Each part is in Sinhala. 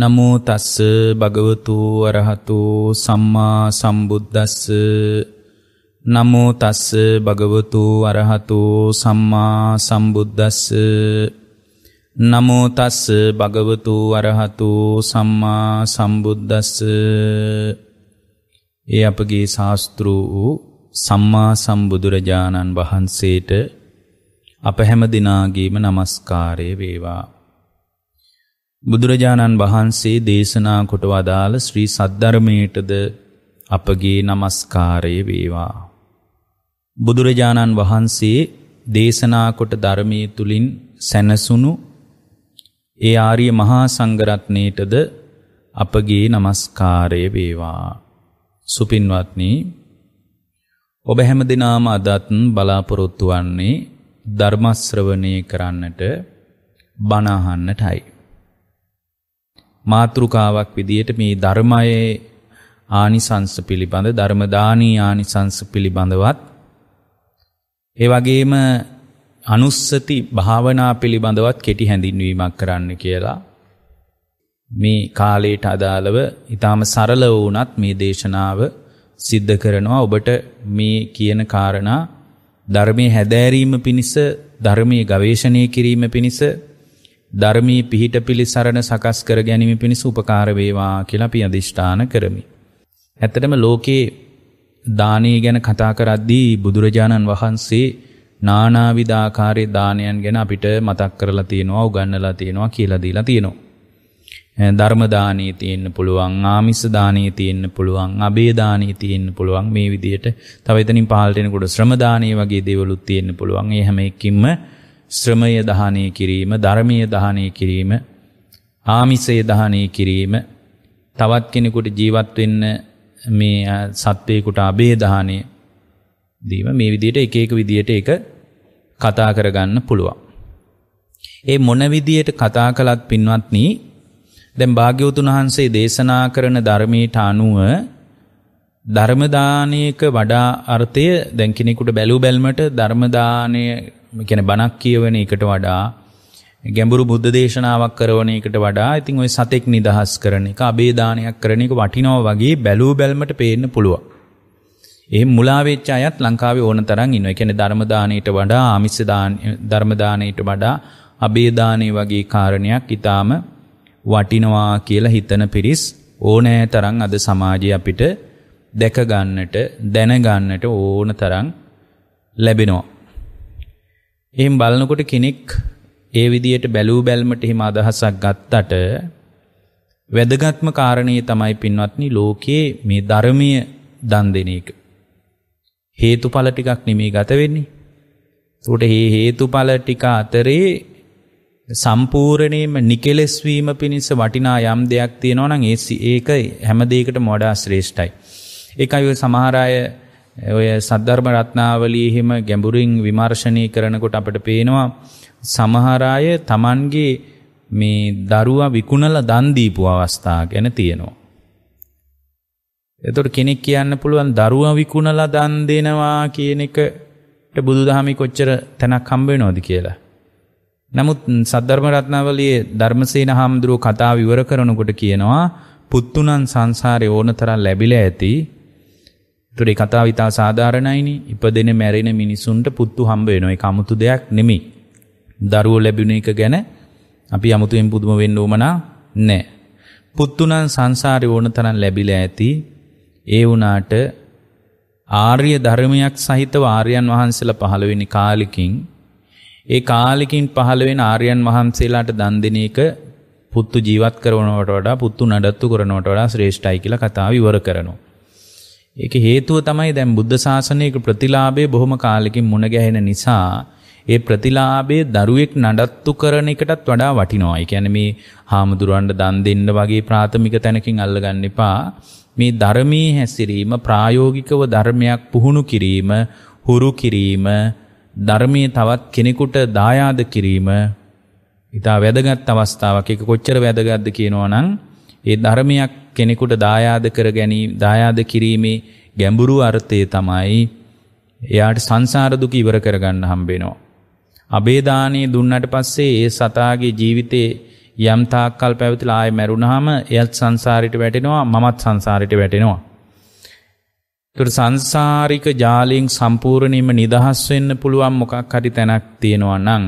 නමෝ තස්ස භගවතු වරහතු සම්මා සම්බුද්දස්ස නමෝ තස්ස භගවතු වරහතු සම්මා සම්බුද්දස්ස නමෝ තස්ස භගවතු වරහතු සම්මා සම්බුද්දස්ස ඒ අපගේ ශාස්තෘ වූ සම්මා සම්බුදුරජාණන් වහන්සේට අප හැම දිනාගේම নমස්කාරය වේවා බුදුරජාණන් වහන්සේ දේශනා කොට වදාළ ශ්‍රී සද්ධර්මයටද අපගේ নমස්කාරය වේවා. බුදුරජාණන් වහන්සේ දේශනා කොට ධර්මයේ තුලින් සැනසුණු ඒ ආර්ය මහා සංඝරත්නයටද අපගේ নমස්කාරය වේවා. සුපින්වත්නි ඔබ හැම දිනාම අදත් බලාපොරොත්තු වන්නේ ධර්මශ්‍රවණය කරන්නට බණ අහන්නටයි. මාතෘකාවක් විදියට මේ ධර්මයේ ආනිසංස පිළිබඳ ධර්මදානී ආනිසංස පිළිබඳවත් ඒ වගේම අනුස්සති භාවනා පිළිබඳවත් කෙටි හැඳින්වීමක් කරන්න කියලා මේ කාලයට අදාළව ඊටාම සරල වුණත් මේ දේශනාව සිද්ධ කරනවා ඔබට මේ කියන කාරණා ධර්මයේ හැදෑරීම පිණිස ධර්මයේ ගවේෂණය කිරීම පිණිස ධර්මී පිහිට පිළිසරණ සකස් කර ගැනීම පිණිස උපකාරවේවා කියලා අපි අධිෂ්ඨාන කරමි. ඇත්තටම ලෝකයේ දානය ගැන කතා කරද්දී බුදුරජාණන් වහන්සේ නානාවිධාකාරයේ දානයන් ගැන අපිට මතක් කරලා තියෙනවා උගන්වලා තියෙනවා කියලා දීලා තියෙනවා. ධර්ම දානී තියෙන්න පුළුවන් ආමිස දානී තියෙන්න පුළුවන් අබේ දානී තියෙන්න පුළුවන් මේ විදිහට තව එතනින් පහළට එනකොට ශ්‍රම දානී වගේ දේවලුත් තියෙන්න පුළුවන් ඒ හැම එකකින්ම ශ්‍රමය දහනය කිරීම ධර්මය දහනය කිරීම ආමිසය දහනය කිරීම තවත් කෙනෙකුට ජීවත්වෙන්න මේ සත්වයකුට අබේ දහනය දීම මේ විදියට එක එක විදියට එක කතා කරගන්න පුළුවන්. ඒ මොන විදියට කතා කළත් පින්වත්නී දැන් භාග්‍යවතුන් වහන්සේ දේශනා කරන ධර්මයට අනුව ධර්මදානයක වඩා අර්ථය දැන් කෙනෙකුට බැලු බැල්මට ධර්මදානය මේ කියන්නේ බණක් කියවන එකට වඩා ගැඹුරු බුද්ධ දේශනාවක් කරන එකට වඩා ඉතින් ওই සතෙක් නිදහස් කරන එක අබේදානයක් කරන එක වටිනවා වගේ බැලූ බැල්මට පේන්න පුළුවන්. එහෙම මුලා වෙච්ච අයත් ලංකාවේ ඕන තරම් ඉන්නවා. ඒ කියන්නේ ධර්ම දාණයට වඩා ආමිස දාන ධර්ම දාණයට වඩා අබේදානේ වගේ කාරණයක් ඊටාම වටිනවා කියලා හිතන පිරිස් ඕනෑ තරම් අද සමාජයේ අපිට දැක ගන්නට දැන ගන්නට ඕන තරම් ලැබෙනවා. එහෙම බලනකොට කෙනෙක් ඒ විදියට බැලූ බැල්මට එහෙම අදහසක් ගත්තට වැදගත්ම කාරණය තමයි පින්වත්නි ලෝකයේ මේ ධර්මය දන් දෙන එක. හේතුඵල ටිකක් නෙමේ ගත වෙන්නේ. ඒකට මේ හේතුඵල ටික අතරේ සම්පූර්ණයෙන්ම නිකලස් වීම පිණිස වටිනා යම් දෙයක් තියෙනවා නම් ඒක හැම දෙයකටම වඩා ශ්‍රේෂ්ඨයි. ඒකයි සමහර අය ඔය සද්ධර්ම රත්නාවලිය එහෙම ගැඹුරින් විමර්ශනය කරනකොට අපට පේනවා සමහර අය Tamanගේ මේ දරුවා විකුණලා දන් දීපු අවස්ථා ගැන තියෙනවා. එතකොට කෙනෙක් කියන්න පුළුවන් දරුවා විකුණලා දන් දෙනවා කියන එකට බුදුදහමේ කොච්චර තැනක් හම්බ වෙනවද කියලා. නමුත් සද්ධර්ම රත්නාවලියේ ධර්මසේන හාමුදුරුව කතාව විවර කරනකොට කියනවා පුත්තුණන් සංසාරේ ඕනතරම් ලැබිලා ඇති ඒතර ඒ කතාව ඉතා සාධාරණයිනේ. ඉපදෙන මැරෙන මිනිසුන්ට පුත්තු හම්බ වෙනවා. ඒක 아무තු දෙයක් නෙමෙයි. දරුවෝ ලැබුණ එක ගැන අපි 아무තුෙන් පුදුම වෙන්න ඕමනා නැහැ. පුත්තු නම් සංසාරේ ඕන තරම් ලැබිලා ඇති. ඒ වුණාට ආර්ය ධර්මයක් සහිතව ආර්යයන් වහන්සේලා පහළ වෙන කාලෙකින් ඒ කාලෙකින් පහළ වෙන ආර්යයන් වහන්සේලාට දන් දෙන එක පුත්තු ජීවත් කරනවට වඩා පුත්තු නඩත්තු කරනවට වඩා ශ්‍රේෂ්ඨයි කියලා කතාව ඉවර කරනවා. ඒක හේතුව තමයි දැන් බුද්ධ ශාසනයක ප්‍රතිලාභයේ බොහොම කාලෙකින් මුණ ගැහෙන නිසා ඒ ප්‍රතිලාභයේ දරුවෙක් නඩත්තු කරන එකටත් වඩා වටිනවා. ඒ කියන්නේ මේ හාමුදුරන්ට දන් දෙන්න වගේ ප්‍රාථමික තැනකින් අල්ලගන්න එපා. මේ ධර්මයේ හැසිරීම ප්‍රායෝගිකව ධර්මයක් පුහුණු කිරීම, හුරු කිරීම, ධර්මයේ තවත් කෙනෙකුට දායාද කිරීම ඊට වැදගත් අවස්ථාවක්. ඒක කොච්චර වැදගත්ද කියනවනම් ඒ ධර්මයක් කෙනෙකුට දායාද කර ගැනීම දායාද කිරීමේ ගැඹුරු අර්ථය තමයි එයාට සංසාර දුක ඉවර කරගන්න හම්බෙනවා. අබේදානේ දුන්නට පස්සේ ඒ සතාගේ ජීවිතේ යම් තාක්කල් පැවතිලා ආයෙ මැරුණාම එයත් සංසාරයට වැටෙනවා මමත් සංසාරයට වැටෙනවා. ඒතර සංසාරික ජාලයෙන් සම්පූර්ණයෙන්ම නිදහස් වෙන්න පුළුවන් මොකක් හරි තැනක් තියෙනවා නම්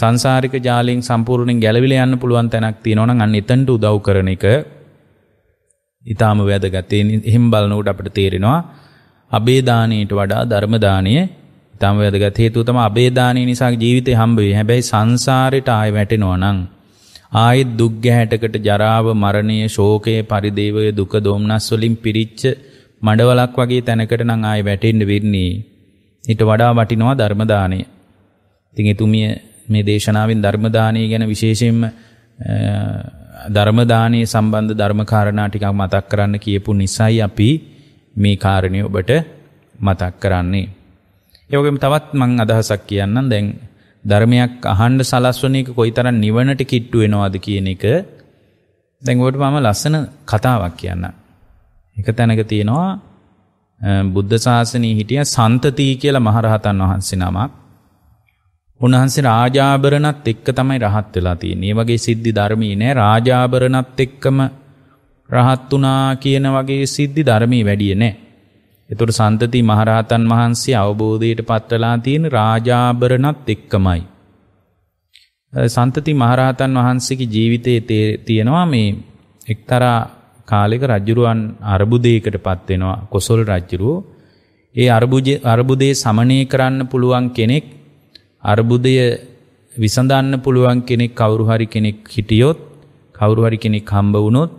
සංසාරික ජාලයෙන් සම්පූර්ණයෙන් ගැලවිලා යන්න පුළුවන් තැනක් තියෙනවා නම් අන්න එතනට උදව් කරන එක ඊටාම වැදගත්. එහෙම බලනකොට අපිට තේරෙනවා අබේදානීට වඩා ධර්මදානය ඊටාම වැදගත්. හේතුව තමයි අබේදානී නිසා ජීවිතේ හම්බ වෙයි. හැබැයි සංසාරෙට ආය වැටෙනවා නම් ආයෙත් දුක් ගැහැටකට ජරාව, මරණය, ශෝකය, පරිදේවය, දුක, දෝමනස් වලින් පිරිච්ච මඩවලක් වගේ තැනකට නම් ආයෙ වැටෙන්න වෙන්නේ. ඊට වඩා වටිනවා ධර්මදානය. ඉතින් එතුමිය මේ දේශනාවෙන් ධර්මදානය ගැන විශේෂයෙන්ම ධර්මදානයේ සම්බන්ධ ධර්මකාරණා ටිකක් මතක් කරන්න කියපු නිසයි අපි මේ කාරණය ඔබට මතක් කරන්නේ. ඒවගේම තවත් මං අදහසක් කියන්නම් දැන් ධර්මයක් අහන්ඩ සලස්වන එක කොයිතරම් නිවනට කිට්ටු වෙනවාද කියන එක දැන් ඔබට මම ලස්සන කතාවක් කියන්න. එක තැනක තියෙනවා බුද්ධ ශාසනයේ හිටිය සන්තති කියලා මහරහතන් වහන්සේ නමක් උන්වහන්සේ රාජාභරණත් එක්ක තමයි රහත් වෙලා තියෙන්නේ. මේ වගේ සිද්ධි ධර්මී නෑ රාජාභරණත් එක්කම රහත් වුණා කියන වගේ සිද්ධි ධර්මී වැඩිය නෑ. ඒතර සන්තති මහරහතන් වහන්සේ අවබෝධයට පත් වෙලා තියෙන රාජාභරණත් එක්කමයි. සන්තති මහරහතන් වහන්සේගේ ජීවිතයේ තියෙනවා මේ එක්තරා කාලෙක රජුරුවන් අර්බුදයකට පත් වෙනවා කොසල් රජුරුව. ඒ අර්බුදේ සමනය කරන්න පුළුවන් කෙනෙක් අර්බුදය විසඳන්න පුළුවන් කෙනෙක් කවුරුහරි කෙනෙක් හිටියොත් කවුරුහරි කෙනෙක් හම්බ වුණොත්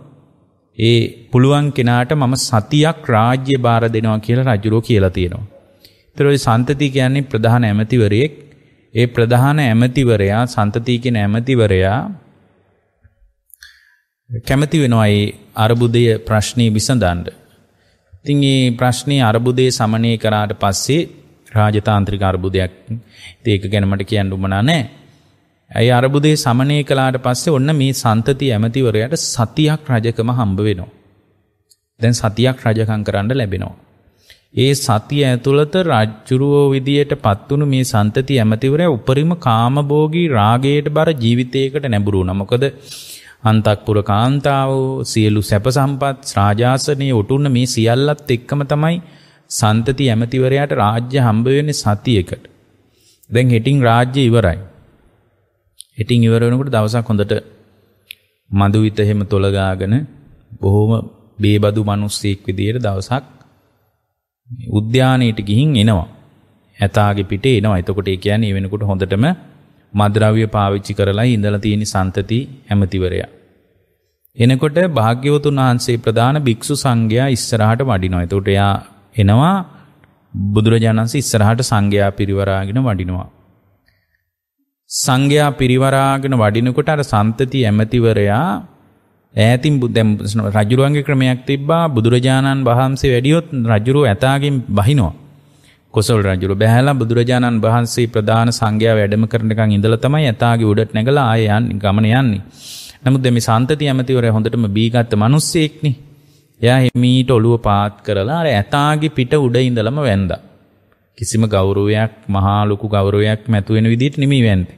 ඒ පුළුවන් කෙනාට මම සතියක් රාජ්‍ය බාර දෙනවා කියලා රජුරෝ කියලා තියෙනවා. ඒතර ওই සම්තති කියන්නේ ප්‍රධාන ඇමතිවරයෙක්. ඒ ප්‍රධාන ඇමතිවරයා සම්තති කියන ඇමතිවරයා කැමති වෙනවා ඒ අර්බුදය ප්‍රශ්නේ විසඳන්න. ඉතින් මේ ප්‍රශ්නේ අර්බුදය සමනය කරාට පස්සේ රාජතාන්ත්‍රික අර්බුදයක්. ඉතින් ඒක ගැන මට කියන්න උමනා නැහැ. ඇයි අර්බුදේ සමනය කළාට පස්සේ ඔන්න මේ සන්තති ඇමතිවරයාට සතියක් රජකම හම්බ වෙනවා. දැන් සතියක් රජකම් කරන්න ලැබෙනවා. ඒ සතිය ඇතුළත රජ්ජුරුවෝ විදියට පත්වුණු මේ සන්තති ඇමතිවරයා උපරිම කාමභෝගී රාගයට බර ජීවිතයකට නැඹුරු වුණා. මොකද අන්තක්පුර කාන්තාවෝ සියලු සැප සම්පත් රාජාසනයේ ඔටුන්න මේ සියල්ලත් එක්කම තමයි සන්තති ඇමතිවරයාට රාජ්‍ය හම්බ වෙන්නේ සතියකට. දැන් හෙටින් රාජ්‍ය ඉවරයි. හෙටින් ඉවර වෙනකොට දවසක් හොඳට මදුවිත එහෙම තොලගාගෙන බොහොම බේබදු මිනිස්සෙක් විදියට දවසක් උද්‍යානයට ගිහින් එනවා. ඇතාගේ පිටේ එනවා. එතකොට ඒ කියන්නේ වෙනකොට හොඳටම මද්‍රව්‍ය පාවිච්චි කරලා ඉඳලා තියෙන සන්තති ඇමතිවරයා. එනකොට භාග්‍යවතුන් වහන්සේ ප්‍රධාන භික්ෂු සංඝයා ඉස්සරහට වඩිනවා. එතකොට එයා එනවා බුදුරජාණන්සේ ඉස්සරහට සංඝයා පිරිවරාගෙන වඩිනවා. සංඝයා පිරිවරාගෙන වඩිනකොට අර සම්තති ඇමතිවරයා ඈතින් දැන් රජුරුවන්ගේ ක්‍රමයක් තිබ්බා බුදුරජාණන් වහන්සේ වැඩියොත් රජුරුව ඇතාගෙන් බහිනවා. කොසල් රජුරු බැහැලා බුදුරජාණන් වහන්සේ ප්‍රධාන සංඝයා වැඩම කරනකන් ඉඳලා තමයි ඇතාගේ උඩට නැගලා ආය යන්නේ ගමන යන්නේ. නමුත් මේ සම්තති ඇමතිවරයා හොඳටම බීගත් මිනිස්සෙක්නේ. එයා හිමීට ඔළුව පාත් කරලා අර ඇතාගේ පිට උඩ ඉඳලම වැන්දා. කිසිම ගෞරවයක් මහා ලොකු ගෞරවයක් නැතු වෙන විදිහට නිමී වැන්නේ.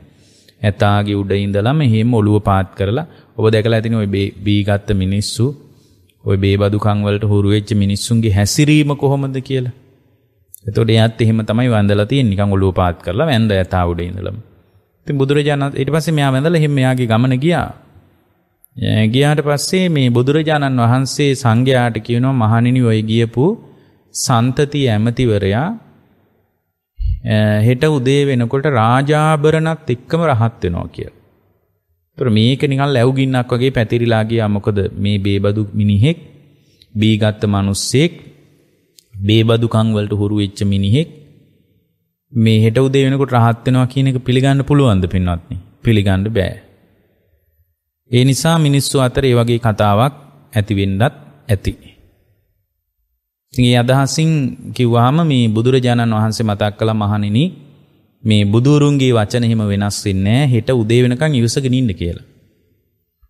ඇතාගේ උඩ ඉඳලා මෙහෙම ඔළුව පාත් කරලා ඔබ දැකලා ඇතිනේ ওই බී ගත්ත මිනිස්සු ওই බේබදුකම් වලට හුරු වෙච්ච මිනිස්සුන්ගේ හැසිරීම කොහොමද කියලා. එතකොට එයාත් එහෙම තමයි වැඳලා තියෙන්නේ නිකන් ඔළුව පාත් කරලා වැඳ ඇතා උඩ ඉඳලම. ඉතින් බුදුරජාණන් ඊට පස්සේ මෙයා වැඳලා එහෙම මෙයාගේ ගමන ගියා. ගියාට පස්සේ මේ බුදුරජාණන් වහන්සේ සංඝයාට කියනවා මහණෙනි ඔය ගියපු සන්තති ඇමතිවරයා හෙට උදේ වෙනකොට රාජාභරණත් එක්කම රහත් වෙනවා කියලා. ඒතර මේක නිකන් ලැබුගින්නක් වගේ පැතිරිලා ගියා මොකද මේ බේබදු මිනිහෙක් බීගත්ත මිනිස්සෙක් බේබදුකම් වලට හුරු වෙච්ච මිනිහෙක් මේ හෙට උදේ වෙනකොට රහත් වෙනවා කියන එක පිළිගන්න පුළුවන්ද පින්වත්නි? පිළිගන්න බෑ. ඒ නිසා මිනිස්සු අතර ඒ වගේ කතාවක් ඇතිවෙන්නත් ඇති. ඉතින් ඒ අදහසින් කිව්වහම මේ බුදුරජාණන් වහන්සේ මතක් කළ මහණෙනි මේ බුදුරුන්ගේ වචන එහෙම වෙනස් වෙන්නේ නැහැ. හෙට උදේ වෙනකන් ඉවසගෙන ඉන්න කියලා.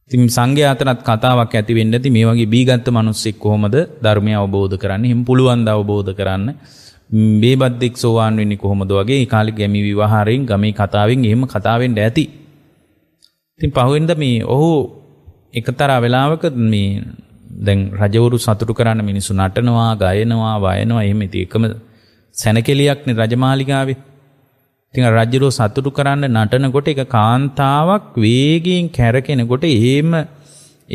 ඉතින් සංඝයා අතරත් කතාවක් ඇති වෙන්න ඇති මේ වගේ බීගත්ත මිනිස්සෙක් කොහොමද ධර්මය අවබෝධ කරන්නේ? එහෙම පුළුවන් ද අවබෝධ කරන්න? බේබද්දෙක් සෝවාන් වෙන්නේ කොහොමද වගේ ඒ කාලේ ගැමි විවහාරයෙන් ගමේ කතාවෙන් එහෙම කතාවෙන් ඇති. ඉතින් පහුවෙන්ද මේ ඔහු එකතරා වෙලාවක මේ දැන් රජවරු සතුටු කරන්න මිනිසු නටනවා, ගයනවා, වයනවා එහෙම ඉතින් එකම සැනකෙලියක්නේ රජමාලිගාවේ. ඉතින් රජුරෝ සතුටු කරන්න නටනකොට එක කාන්තාවක් වේගයෙන් කැරකෙනකොට එහෙම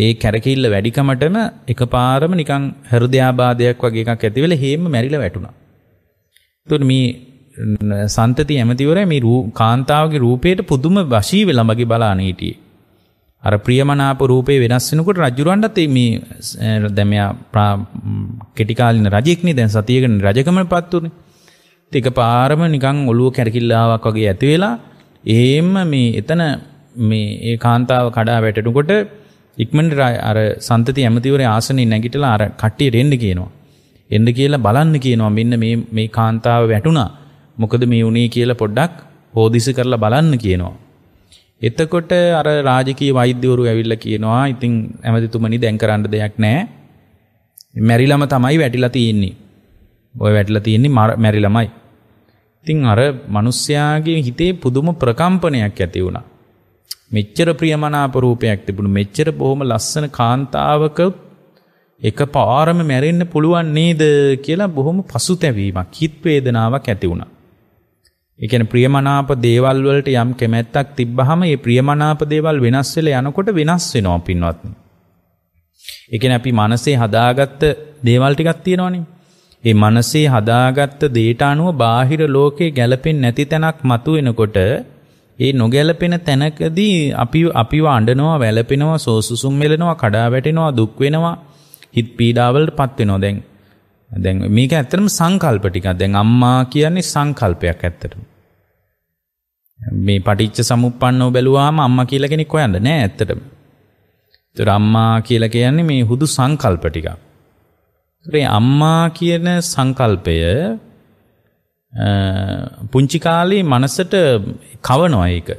ඒ කැරකිල්ල වැඩිකමටම එකපාරම නිකන් හෘදයාබාධයක් වගේ එකක් ඇති වෙලා හේම මැරිලා වැටුණා. එතකොට මේ සන්තති ඇමතිවරයා මේ කාන්තාවගේ රූපයට පුදුම වශී වෙලා මගේ බලාන හිටියේ. අර ප්‍රියමනාප රූපේ වෙනස් වෙනකොට රජුරවණ්ඩත් මේ දැන් මෙයා කෙටි කාලින රජෙක්නේ දැන් සතියකින් රජකමටපත් උනේ. ඒක පාරම නිකන් ඔළුව කැරකිල්ලාවක් වගේ ඇති වෙලා එහෙම මේ එතන මේ ඒ කාන්තාව කඩා වැටෙනකොට ඉක්මනට අර සන්තති ඇමතිවරයා ආසනේ නැගිටලා අර කට්ටියට එන්න කියනවා. එන්න කියලා බලන්න කියනවා මෙන්න මේ මේ කාන්තාව වැටුණා. මොකද මේ උනේ කියලා පොඩ්ඩක් හෝදිසි කරලා බලන්න කියනවා. එතකොට අර රාජකීය වෛද්‍යවරු ඇවිල්ලා කියනවා ඉතින් ඇමතිතුමනි දැන් කරන්න දෙයක් නැහැ. මැරිලම තමයි වැටිලා තියෙන්නේ. ඔය වැටිලා තියෙන්නේ මැරිලමයි. ඉතින් අර මිනිස්යාගේ හිතේ පුදුම ප්‍රකම්පනයක් ඇති වුණා. මෙච්චර ප්‍රියමනාප රූපයක් තිබුණු මෙච්චර බොහොම ලස්සන කාන්තාවක එක පාරම මැරෙන්න පුළුවන් නේද කියලා බොහොම පසුතැවීමක් හිත් වේදනාවක් ඇති වුණා. ඒ කියන්නේ ප්‍රියමනාප දේවල් වලට යම් කැමැත්තක් තිබ්බහම ඒ ප්‍රියමනාප දේවල් වෙනස් වෙලා යනකොට වෙනස් වෙනවා පින්වත්නි. ඒ කියන්නේ අපි මනසේ හදාගත්ත දේවල් ටිකක් තියෙනවනේ. ඒ මනසේ හදාගත්ත දේට අනුව බාහිර ලෝකේ ගැළපෙන්නේ නැති තැනක් මතුවෙනකොට ඒ නොගැලපෙන තැනකදී අපි අපිව අඬනවා, වැළපෙනවා, සෝසුසුම් වෙලනවා, කඩා වැටෙනවා, දුක් වෙනවා, හිත පීඩාවලටපත් වෙනවා. දැන් දැන් මේක ඇත්තරම සංකල්ප ටිකක්. දැන් අම්මා කියන්නේ සංකල්පයක් ඇත්තටම. මේ පටිච්ච සමුප්පන්නව බැලුවාම අම්මා කියලා කෙනෙක් හොයන්න නෑ ඇත්තටම. ඒතර අම්මා කියලා කියන්නේ මේ හුදු සංකල්ප ටිකක්. ඒ අම්මා කියන සංකල්පය පුංචි කාලේ මනසට කවනවා ඒක.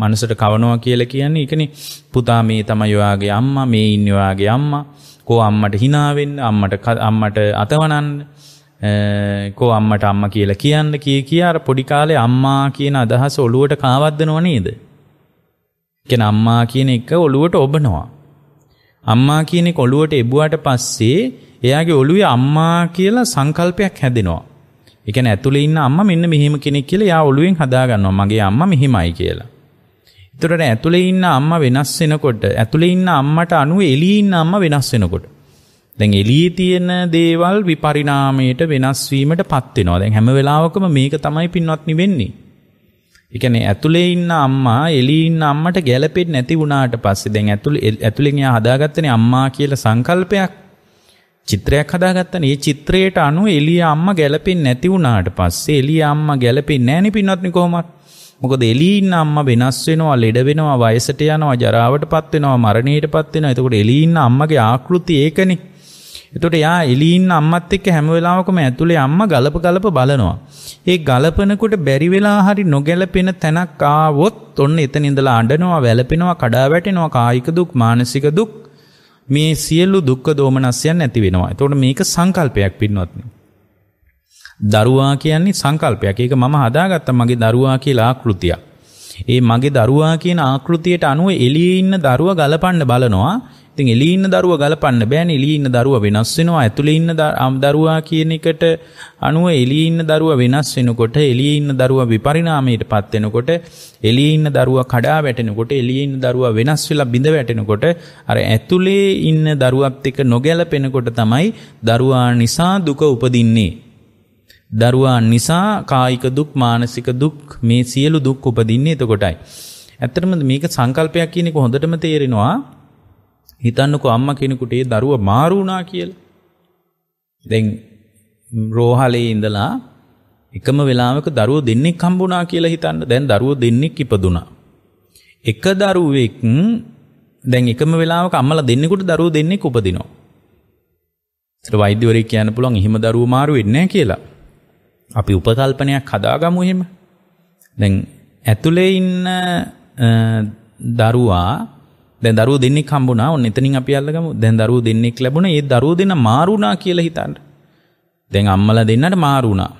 මනසට කවනවා කියලා කියන්නේ ඒකනේ පුතා මේ තමයි ඔයාගේ අම්මා මේ ඉන්නේ ඔයාගේ අම්මා කෝ අම්මට හිනාවෙන්න අම්මට අම්මට අතවනන්න කෝ අම්මට අම්ම කියලා කියන්න කිය කියාර පොඩිකාලේ අම්මා කියන අදහස ඔළුවට කාවද්දනව නේද. කෙන අම්මා කියන එක ඔළුවට ඔබනවා. අම්මා කියන එක ඔළුවට එබ්බුවට පස්සේ එයාගේ ඔළුවේ අම්මා කියලා සංකල්පයක් හැදෙනවා. ඒ කියන්නේ ඇතුලේ ඉන්න අම්මා මෙන්න මෙහෙම කෙනෙක් කියලා එයා ඔළුවෙන් හදාගන්නවා. මගේ අම්මා මෙහෙමයි කියලා. එතකොට ඇතුලේ ඉන්න අම්මා වෙනස් වෙනකොට ඇතුලේ ඉන්න අම්මට අනුව එළියේ ඉන්න අම්මා වෙනස් වෙනකොට දැන් එළියේ තියෙන දේවල් විපරිණාමයට වෙනස් වීමටපත් වෙනවා. දැන් හැම වෙලාවකම මේක තමයි පින්වත්නි වෙන්නේ. ඒ කියන්නේ ඇතුලේ ඉන්න අම්මා එළියේ ඉන්න අම්මට ගැළපෙන්නේ නැති වුණාට පස්සේ දැන් ඇතුලේ ඇතුලෙන් එයා හදාගත්තනේ අම්මා කියලා සංකල්පයක් චිත්‍රයක් හදාගත්තනේ. ඒ චිත්‍රයට අනුව එළිය අම්මා ගැළපෙන්නේ නැති වුණාට පස්සේ එළිය අම්මා ගැළපෙන්නේ නැහැ නේ පින්වත්නි කොහොමත්. මොකද එලීන් අම්ම වෙනස් වෙනවා ලෙඩ වෙනවා වයසට යනවා ජරාවට පත් වෙනවා මරණයට පත් වෙනවා එතකොට එලීන් අම්මගේ ආකෘති ඒකනේ එතකොට යා එලීන් අම්මත් එක්ක හැම වෙලාවකම ඇතුලේ අම්මා ගලප ගලප බලනවා ඒ ගලපනකොට බැරි වෙලා හරි නොගැලපෙන තැනක් ආවොත් ඔන්න එතන ඉඳලා අඬනවා වැළපෙනවා කඩා වැටෙනවා කායික දුක් මානසික දුක් මේ සියලු දුක්ඛ දෝමනස්යන් නැති වෙනවා එතකොට මේක සංකල්පයක් පින්වත්නි දරුවා කියන්නේ සංකල්පයක්. ඒක මම හදාගත්ත මගේ දරුවා කියලා ආකෘතියක්. ඒ මගේ දරුවා කියන ආකෘතියට අනුව එළියේ ඉන්න දරුවා ගලපන්න බලනවා. ඉතින් එළියේ ඉන්න දරුවා ගලපන්න බෑනේ. එළියේ ඉන්න දරුවා වෙනස් වෙනවා. ඇතුළේ ඉන්න දරුවා කියන එකට අනුව එළියේ ඉන්න දරුවා වෙනස් වෙනකොට, එළියේ ඉන්න දරුවා විපරිණාමයටපත් වෙනකොට, එළියේ ඉන්න දරුවා කඩා වැටෙනකොට, එළියේ ඉන්න දරුවා වෙනස් වෙලා බිඳ වැටෙනකොට, අර ඇතුළේ ඉන්න දරුවත් එක්ක නොගැලපෙනකොට තමයි දරුවා නිසා දුක උපදින්නේ. දරුවා නිසා කායික දුක් මානසික දුක් මේ සියලු දුක් උපදින්නේ එතකොටයි. ඇත්තටම මේක සංකල්පයක් කියන එක හොඳටම තේරෙනවා. හිතන්නකෝ අම්මා කෙනෙකුට ඒ දරුවා මාරු වුණා කියලා. දැන් රෝහලේ ඉඳලා එකම වෙලාවක දරුවෝ දෙන්නෙක් හම්බුණා කියලා හිතන්න. දැන් දරුවෝ දෙන්නෙක් ඉපදුනා. එක දරුවෙක් දැන් එකම වෙලාවක අම්මලා දෙන්නෙකුට දරුවෝ දෙන්නෙක් උපදිනවා. ඒතර වෛද්‍යවරයෙක් කියන්න පුළුවන් එහෙම දරුවෝ මාරු වෙන්නේ නැහැ කියලා. අපි උපකල්පනයක් හදාගමු එහෙම. දැන් ඇතුලේ ඉන්න දරුවා දැන් දරුවෝ දෙන්නෙක් හම්බුණා. ඔන්න එතනින් අපි අල්ලගමු. දැන් දරුවෝ දෙන්නෙක් ලැබුණා. ඒ දරුවෝ දෙන්න මාරුණා කියලා හිතන්න. දැන් අම්මලා දෙන්නට මාරුණා.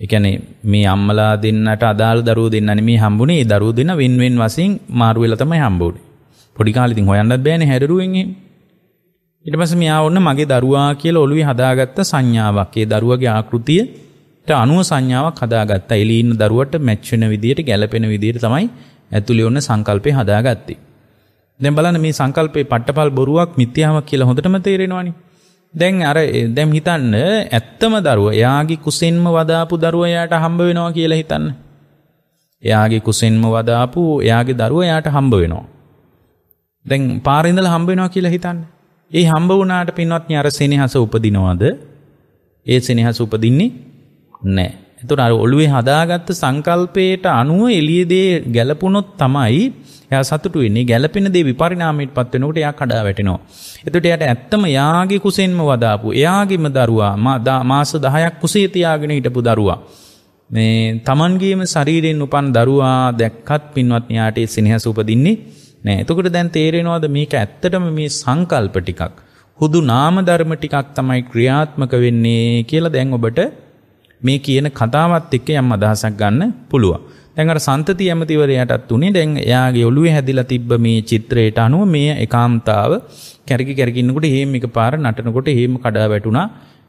ඒ කියන්නේ මේ අම්මලා දෙන්නට අදාළ දරුවෝ දෙන්න නෙමේ හම්බුනේ. ඒ දරුවෝ දෙන්න win win වශයෙන් මාරු වෙලා තමයි හම්බුනේ. පොඩි කාලේ ඉතින් හොයන්නත් බෑනේ හැඩරුවෙන් එහෙම. ඊට පස්සේ මෙයා ඔන්න මගේ දරුවා කියලා ඔළුවේ හදාගත්ත සංඥාවක්. ඒ දරුවගේ ආකෘතිය අනුව සංඥාවක් හදාගත්තා. එළියේ ඉන්න දරුවට මැච් වෙන විදියට ගැළපෙන විදියට තමයි ඇතුළේ ඔන්න සංකල්පේ හදාගත්තේ. දැන් බලන්න මේ සංකල්පේ පට්ටපල් බොරුවක් මිත්‍යාවක් කියලා හොඳටම තේරෙනවනේ. දැන් අර දැන් හිතන්න ඇත්තම දරුවා එයාගේ කුසෙන්ම වදාපු දරුවා එයාට හම්බ වෙනවා කියලා හිතන්න. එයාගේ කුසෙන්ම වදාපු එයාගේ දරුවා එයාට හම්බ වෙනවා. දැන් පාරේ ඉඳලා හම්බ වෙනවා කියලා හිතන්න. ඒ හම්බ වුණාට පින්වත්නි අර සෙනෙහස උපදිනවද? ඒ සෙනෙහස උපදින්නේ නැහැ. එතකොට අර ඔළුවේ හදාගත්ත සංකල්පයට අනුව එළියේ දේ ගැලපුණොත් තමයි එයා සතුටු වෙන්නේ. ගැලපෙන දේ විපරිණාමයටපත් වෙනකොට එයා කඩා වැටෙනවා. එතකොට එයාට ඇත්තම යාගේ කුසෙන්ම වදාපු එයාගේම දරුවා මාස 10ක් කුසේ තියාගෙන හිටපු දරුවා මේ Tamanගේම ශරීරයෙන් උපන් දරුවා දැක්කත් පින්වත් න්යාට ඒ සෙනෙහස උපදින්නේ නෑ. එතකොට දැන් තේරෙනවද මේක ඇත්තටම මේ සංකල්ප ටිකක් හුදු නාම ධර්ම ටිකක් තමයි ක්‍රියාත්මක වෙන්නේ කියලා දැන් ඔබට මේ කියන කතාවත් එක්ක යම් අදහසක් ගන්න පුළුවන්. දැන් අර සන්තති ඇමතිවරයාටත් උනේ දැන් එයාගේ ඔළුවේ හැදිලා තිබ්බ මේ චිත්‍රයට අනුව මේ එකාන්තාව කැරකි කැරකි ඉන්නකොට හේම් එකපාර නටනකොට හේම් කඩා වැටුණා.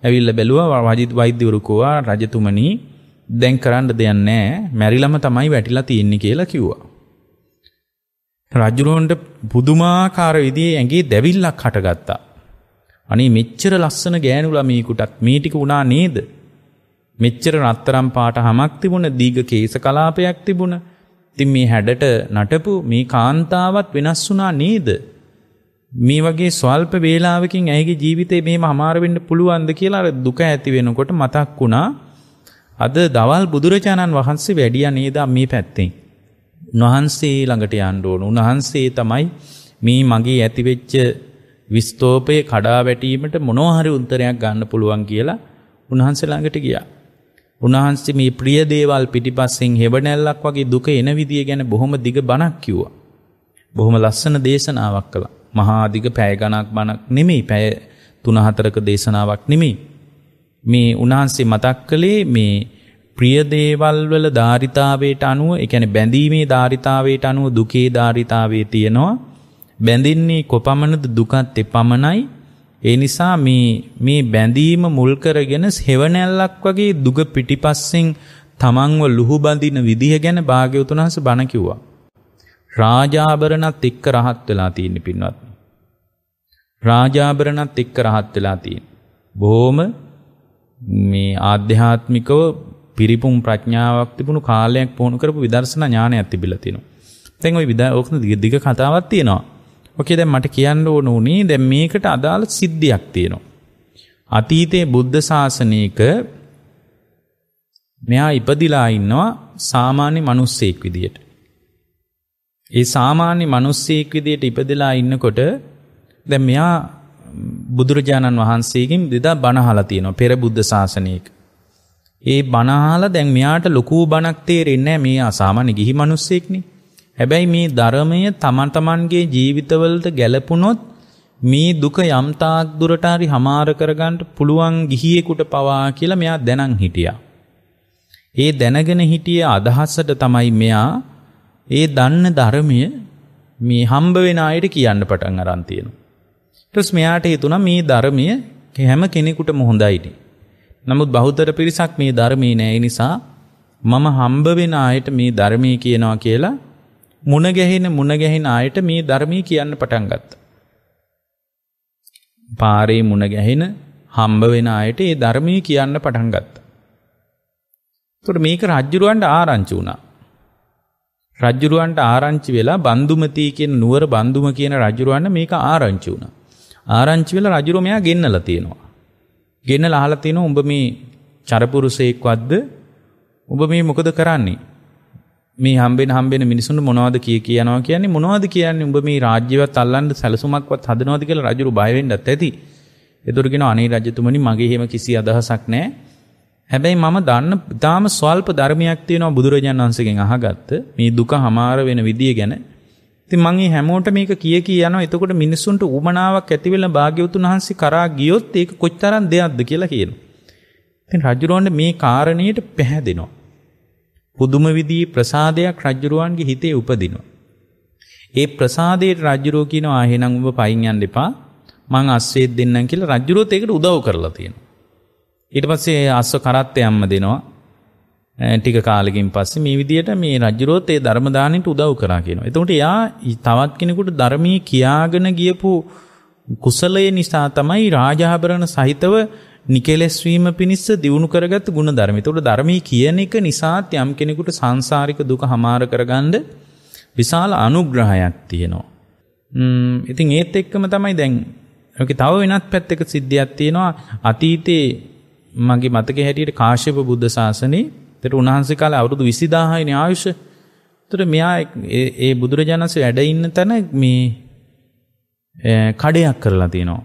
ඇවිල්ලා බැලුවා වජිත් වෛද්‍යවරුකෝවා රජතුමනි දැන් කරන්න දෙයක් නැහැ. මැරිලම තමයි වැටිලා තියෙන්නේ කියලා කිව්වා. රජුරොන්ට පුදුමාකාර විදිහේ ඇඟේ දැවිල්ලක් හටගත්තා. අනේ මෙච්චර ලස්සන ගෑනු ළමයෙකුටත් මේ ටික වුණා නේද? මෙච්චර රත්තරම් පාට හමක් තිබුණ දීග කේස කලාපයක් තිබුණ. ඉතින් මේ හැඩට නටපු මේ කාන්තාවත් වෙනස් වුණා නේද? මේ වගේ ස්වල්ප වේලාවකින් ඇයිගේ ජීවිතේ මෙහෙම හමාර වෙන්න පුළුවන්ද කියලා අර දුක ඇති වෙනකොට මතක් වුණා. අද දවල් බුදුරජාණන් වහන්සේ වැඩියා නේද මේ පැත්තෙන්. උන්වහන්සේ ළඟට යන්න ඕන. උන්වහන්සේ තමයි මේ මගේ ඇතිවෙච්ච විස්තෝපය කඩා වැටීමට මොනවා හරි උත්තරයක් ගන්න පුළුවන් කියලා උන්වහන්සේ ළඟට ගියා. උන්වහන්සේ මේ ප්‍රිය දේවල් පිටිපස්සෙන් හෙවණැල්ලක් වගේ දුක එන විදිය ගැන බොහොම දිග බණක් කිව්වා. බොහොම ලස්සන දේශනාවක් කළා. මහා දිග පැය ගණක් බණක් නෙමෙයි. පැය 3-4ක දේශනාවක් නෙමෙයි. මේ උන්වහන්සේ මතක් කළේ මේ ප්‍රිය දේවල් වල ධාරිතාවයට අනුව, ඒ කියන්නේ බැඳීමේ ධාරිතාවයට අනුව දුකේ ධාරිතාවයේ තියෙනවා. බැඳින්නේ කොපමණද දුකත් එපමණයි ඒ නිසා මේ මේ බැඳීම මුල් කරගෙන හෙවණැල්ලක් වගේ දුග පිටිපස්සෙන් තමන්ව ලුහු බඳින විදිහ ගැන භාග්‍යවතුන් වහන්සේ බණ කිව්වා. රාජාභරණත් එක්ක රහත් වෙලා තියෙන පින්වත්. රාජාභරණත් එක්ක රහත් වෙලා තියෙන. බොහොම මේ ආධ්‍යාත්මිකව පිරිපුම් ප්‍රඥාවක් තිබුණු කාලයක් පුහුණු කරපු විදර්ශනා ඥානයක් තිබිලා තිනවා. දැන් ওই විදා ඕක දිග කතාවක් තියෙනවා. ඕකේ දැන් මට කියන්න ඕන උනේ දැන් මේකට අදාළ සිද්ධියක් තියෙනවා. අතීතයේ බුද්ධ ශාසනයක මෙයා ඉපදිලා ඉන්නවා සාමාන්‍ය මිනිස්සෙක් විදියට. ඒ සාමාන්‍ය මිනිස්සෙක් විදියට ඉපදිලා ඉන්නකොට දැන් මෙයා බුදුරජාණන් වහන්සේගෙන් දෙදා බණ අහලා තියෙනවා පෙර බුද්ධ ශාසනයක. ඒ බණ අහලා දැන් මෙයාට ලොකු බණක් තේරෙන්නේ නැහැ මේ අසාමාන්‍ය ගිහි මිනිස්සෙක්නේ. හැබැයි මේ ධර්මය තමන් තමන්ගේ ජීවිතවලට ගැලපුණොත් මේ දුක යම් තාක් දුරට හරි හමාර කරගන්න පුළුවන් ගිහියෙකුට පවා කියලා මෙයා දැනන් හිටියා. ඒ දැනගෙන හිටිය අදහසට තමයි මෙයා ඒ දන්න ධර්මය මේ හම්බ වෙන අයට කියන්න පටන් අරන් තියෙනවා. ඊට පස්සේ මෙයාට හිතුණා මේ ධර්මය හැම කෙනෙකුටම හොඳයිනේ. නමුත් බෞද්ධර පිරිසක් මේ ධර්මයේ නැහැ නිසා මම හම්බ වෙන ආයත මේ ධර්මයේ කියනවා කියලා මුණගැහෙන මුණගැහෙන ආයට මේ ධර්මී කියන්න පටන් ගත්ත. පාරේ මුණගැහෙන හම්බ වෙන අයට ඒ ධර්මී කියන්න පටන් ගත්ත. තුට මේක රජ්ජුරුවන්ට ආරංචි වුණා. රජ්ජුරුවන්ට ආරංචි වෙලා බන්දුමතී කියෙන් නුවර බන්දුම කියන රජුරුවන්න මේක ආරංචි වුණ. ආරංචි වෙල රජුරුමයා ගෙන්නල තියෙනවා. ගෙන්න ලහල තියෙන උඹ මේ චරපුරුසයෙක් වද්ද උඹ මේ මොකද කරන්නේ මේ හම්බෙන හම්බෙන මිනිසුන්ට මොනවද කිය කියනවා කියන්නේ මොනවද කියන්නේ උඹ මේ රාජ්‍යවත් අල්ලන්න සැලසුමක්වත් හදනවද කියලා රජුරු බය වෙන්නත් ඇති. ඒතර කියන අනේ රජතුමනි මගේ එහෙම කිසි අදහසක් නැහැ. හැබැයි මම දන්න ඊටාම ස්වල්ප ධර්මයක් තියෙනවා බුදුරජාණන් වහන්සේගෙන් අහගත්ත මේ දුක හමාර වෙන විදිය ගැන. ඉතින් මම මේ හැමෝට මේක කිය කී යනවා. එතකොට මිනිසුන්ට උමනාවක් ඇති වෙලා භාග්‍යවතුන් වහන්සේ කරා ගියොත් ඒක කොච්චරම් දෙයක්ද කියලා කියනවා. ඉතින් රජුරවන්න මේ කාරණේට පැහැදෙනවා. පුදුම විදිහේ ප්‍රසාදයක් රජුරවන්ගේ හිතේ උපදිනවා. ඒ ප්‍රසාදයට රජුරෝ කියනවා එහෙනම් ඔබ පයින් යන්න එපා. මං අස්සෙත් දෙන්නම් කියලා රජුරෝත් ඒකට උදව් කරලා තියෙනවා. ඊට පස්සේ අස්ව කරත්තයම්ම දෙනවා. ටික කාලෙකින් පස්සේ මේ විදිහට මේ රජුරෝත් ඒ ධර්ම දාණයට උදව් කරා කියනවා. එතකොට එයා තවත් කෙනෙකුට ධර්මයේ කියාගෙන ගියපු කුසලය නිසා තමයි රාජාභරණ සහිතව නිකලෙස්වීම පිණිස දියුණු කරගත් ගුණ ධර්ම. ඒතකොට ධර්මයේ කියන එක නිසාත් යම් කෙනෙකුට සංසාරික දුක හමාර කරගන්න විශාල අනුග්‍රහයක් තියෙනවා. ම්ම් ඉතින් ඒත් එක්කම තමයි දැන් ඔකේ තව වෙනත් පැත්තක සිද්ධියක් තියෙනවා අතීතේ මගේ මතකයේ හැටියට කාශ්‍යප බුද්ධ ශාසනේ එතට උන්වහන්සේ කාලේ අවුරුදු 20000 නේ ආයුෂ. එතකොට මෙයා ඒ බුදුරජාණන්සේ වැඩ ඉන්න තැන මේ කඩයක් කරලා තියෙනවා.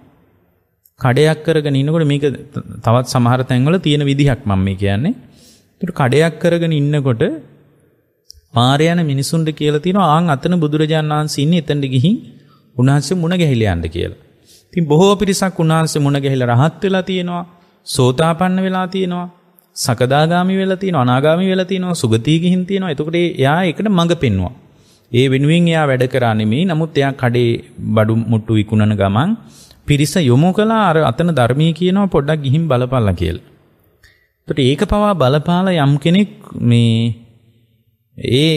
කඩයක් කරගෙන ඉන්නකොට මේක තවත් සමහර තැන්වල තියෙන විදිහක් මම මේ කියන්නේ. ඒතර කඩයක් කරගෙන ඉන්නකොට පාරේ යන මිනිසුන්ට කියලා තියෙනවා ආන් අතන බුදුරජාණන් වහන්සේ ඉන්නේ එතනට ගිහින් උන්වහන්සේ මුණ ගැහිලා යන්න කියලා. ඉතින් බොහෝ පිරිසක් උන්වහන්සේ මුණ ගැහිලා රහත් වෙලා තියෙනවා, සෝතාපන්න වෙලා තියෙනවා, සකදාගාමි වෙලා තියෙනවා, අනාගාමි වෙලා තියෙනවා, සුගතිය ගිහින් තියෙනවා. එතකොට එයා ඒකට මඟ පෙන්වුවා. ඒ වෙනුවෙන් එයා වැඩ කරා නෙමෙයි. නමුත් එයා කඩේ බඩු මුට්ටු විකුණන ගමන් පිරිස යොමු කළා අර අතන ධර්මයේ කියනවා පොඩ්ඩක් ගිහින් බලපල්ලා කියලා. එතකොට ඒක පවා බලපාලා යම් කෙනෙක් මේ ඒ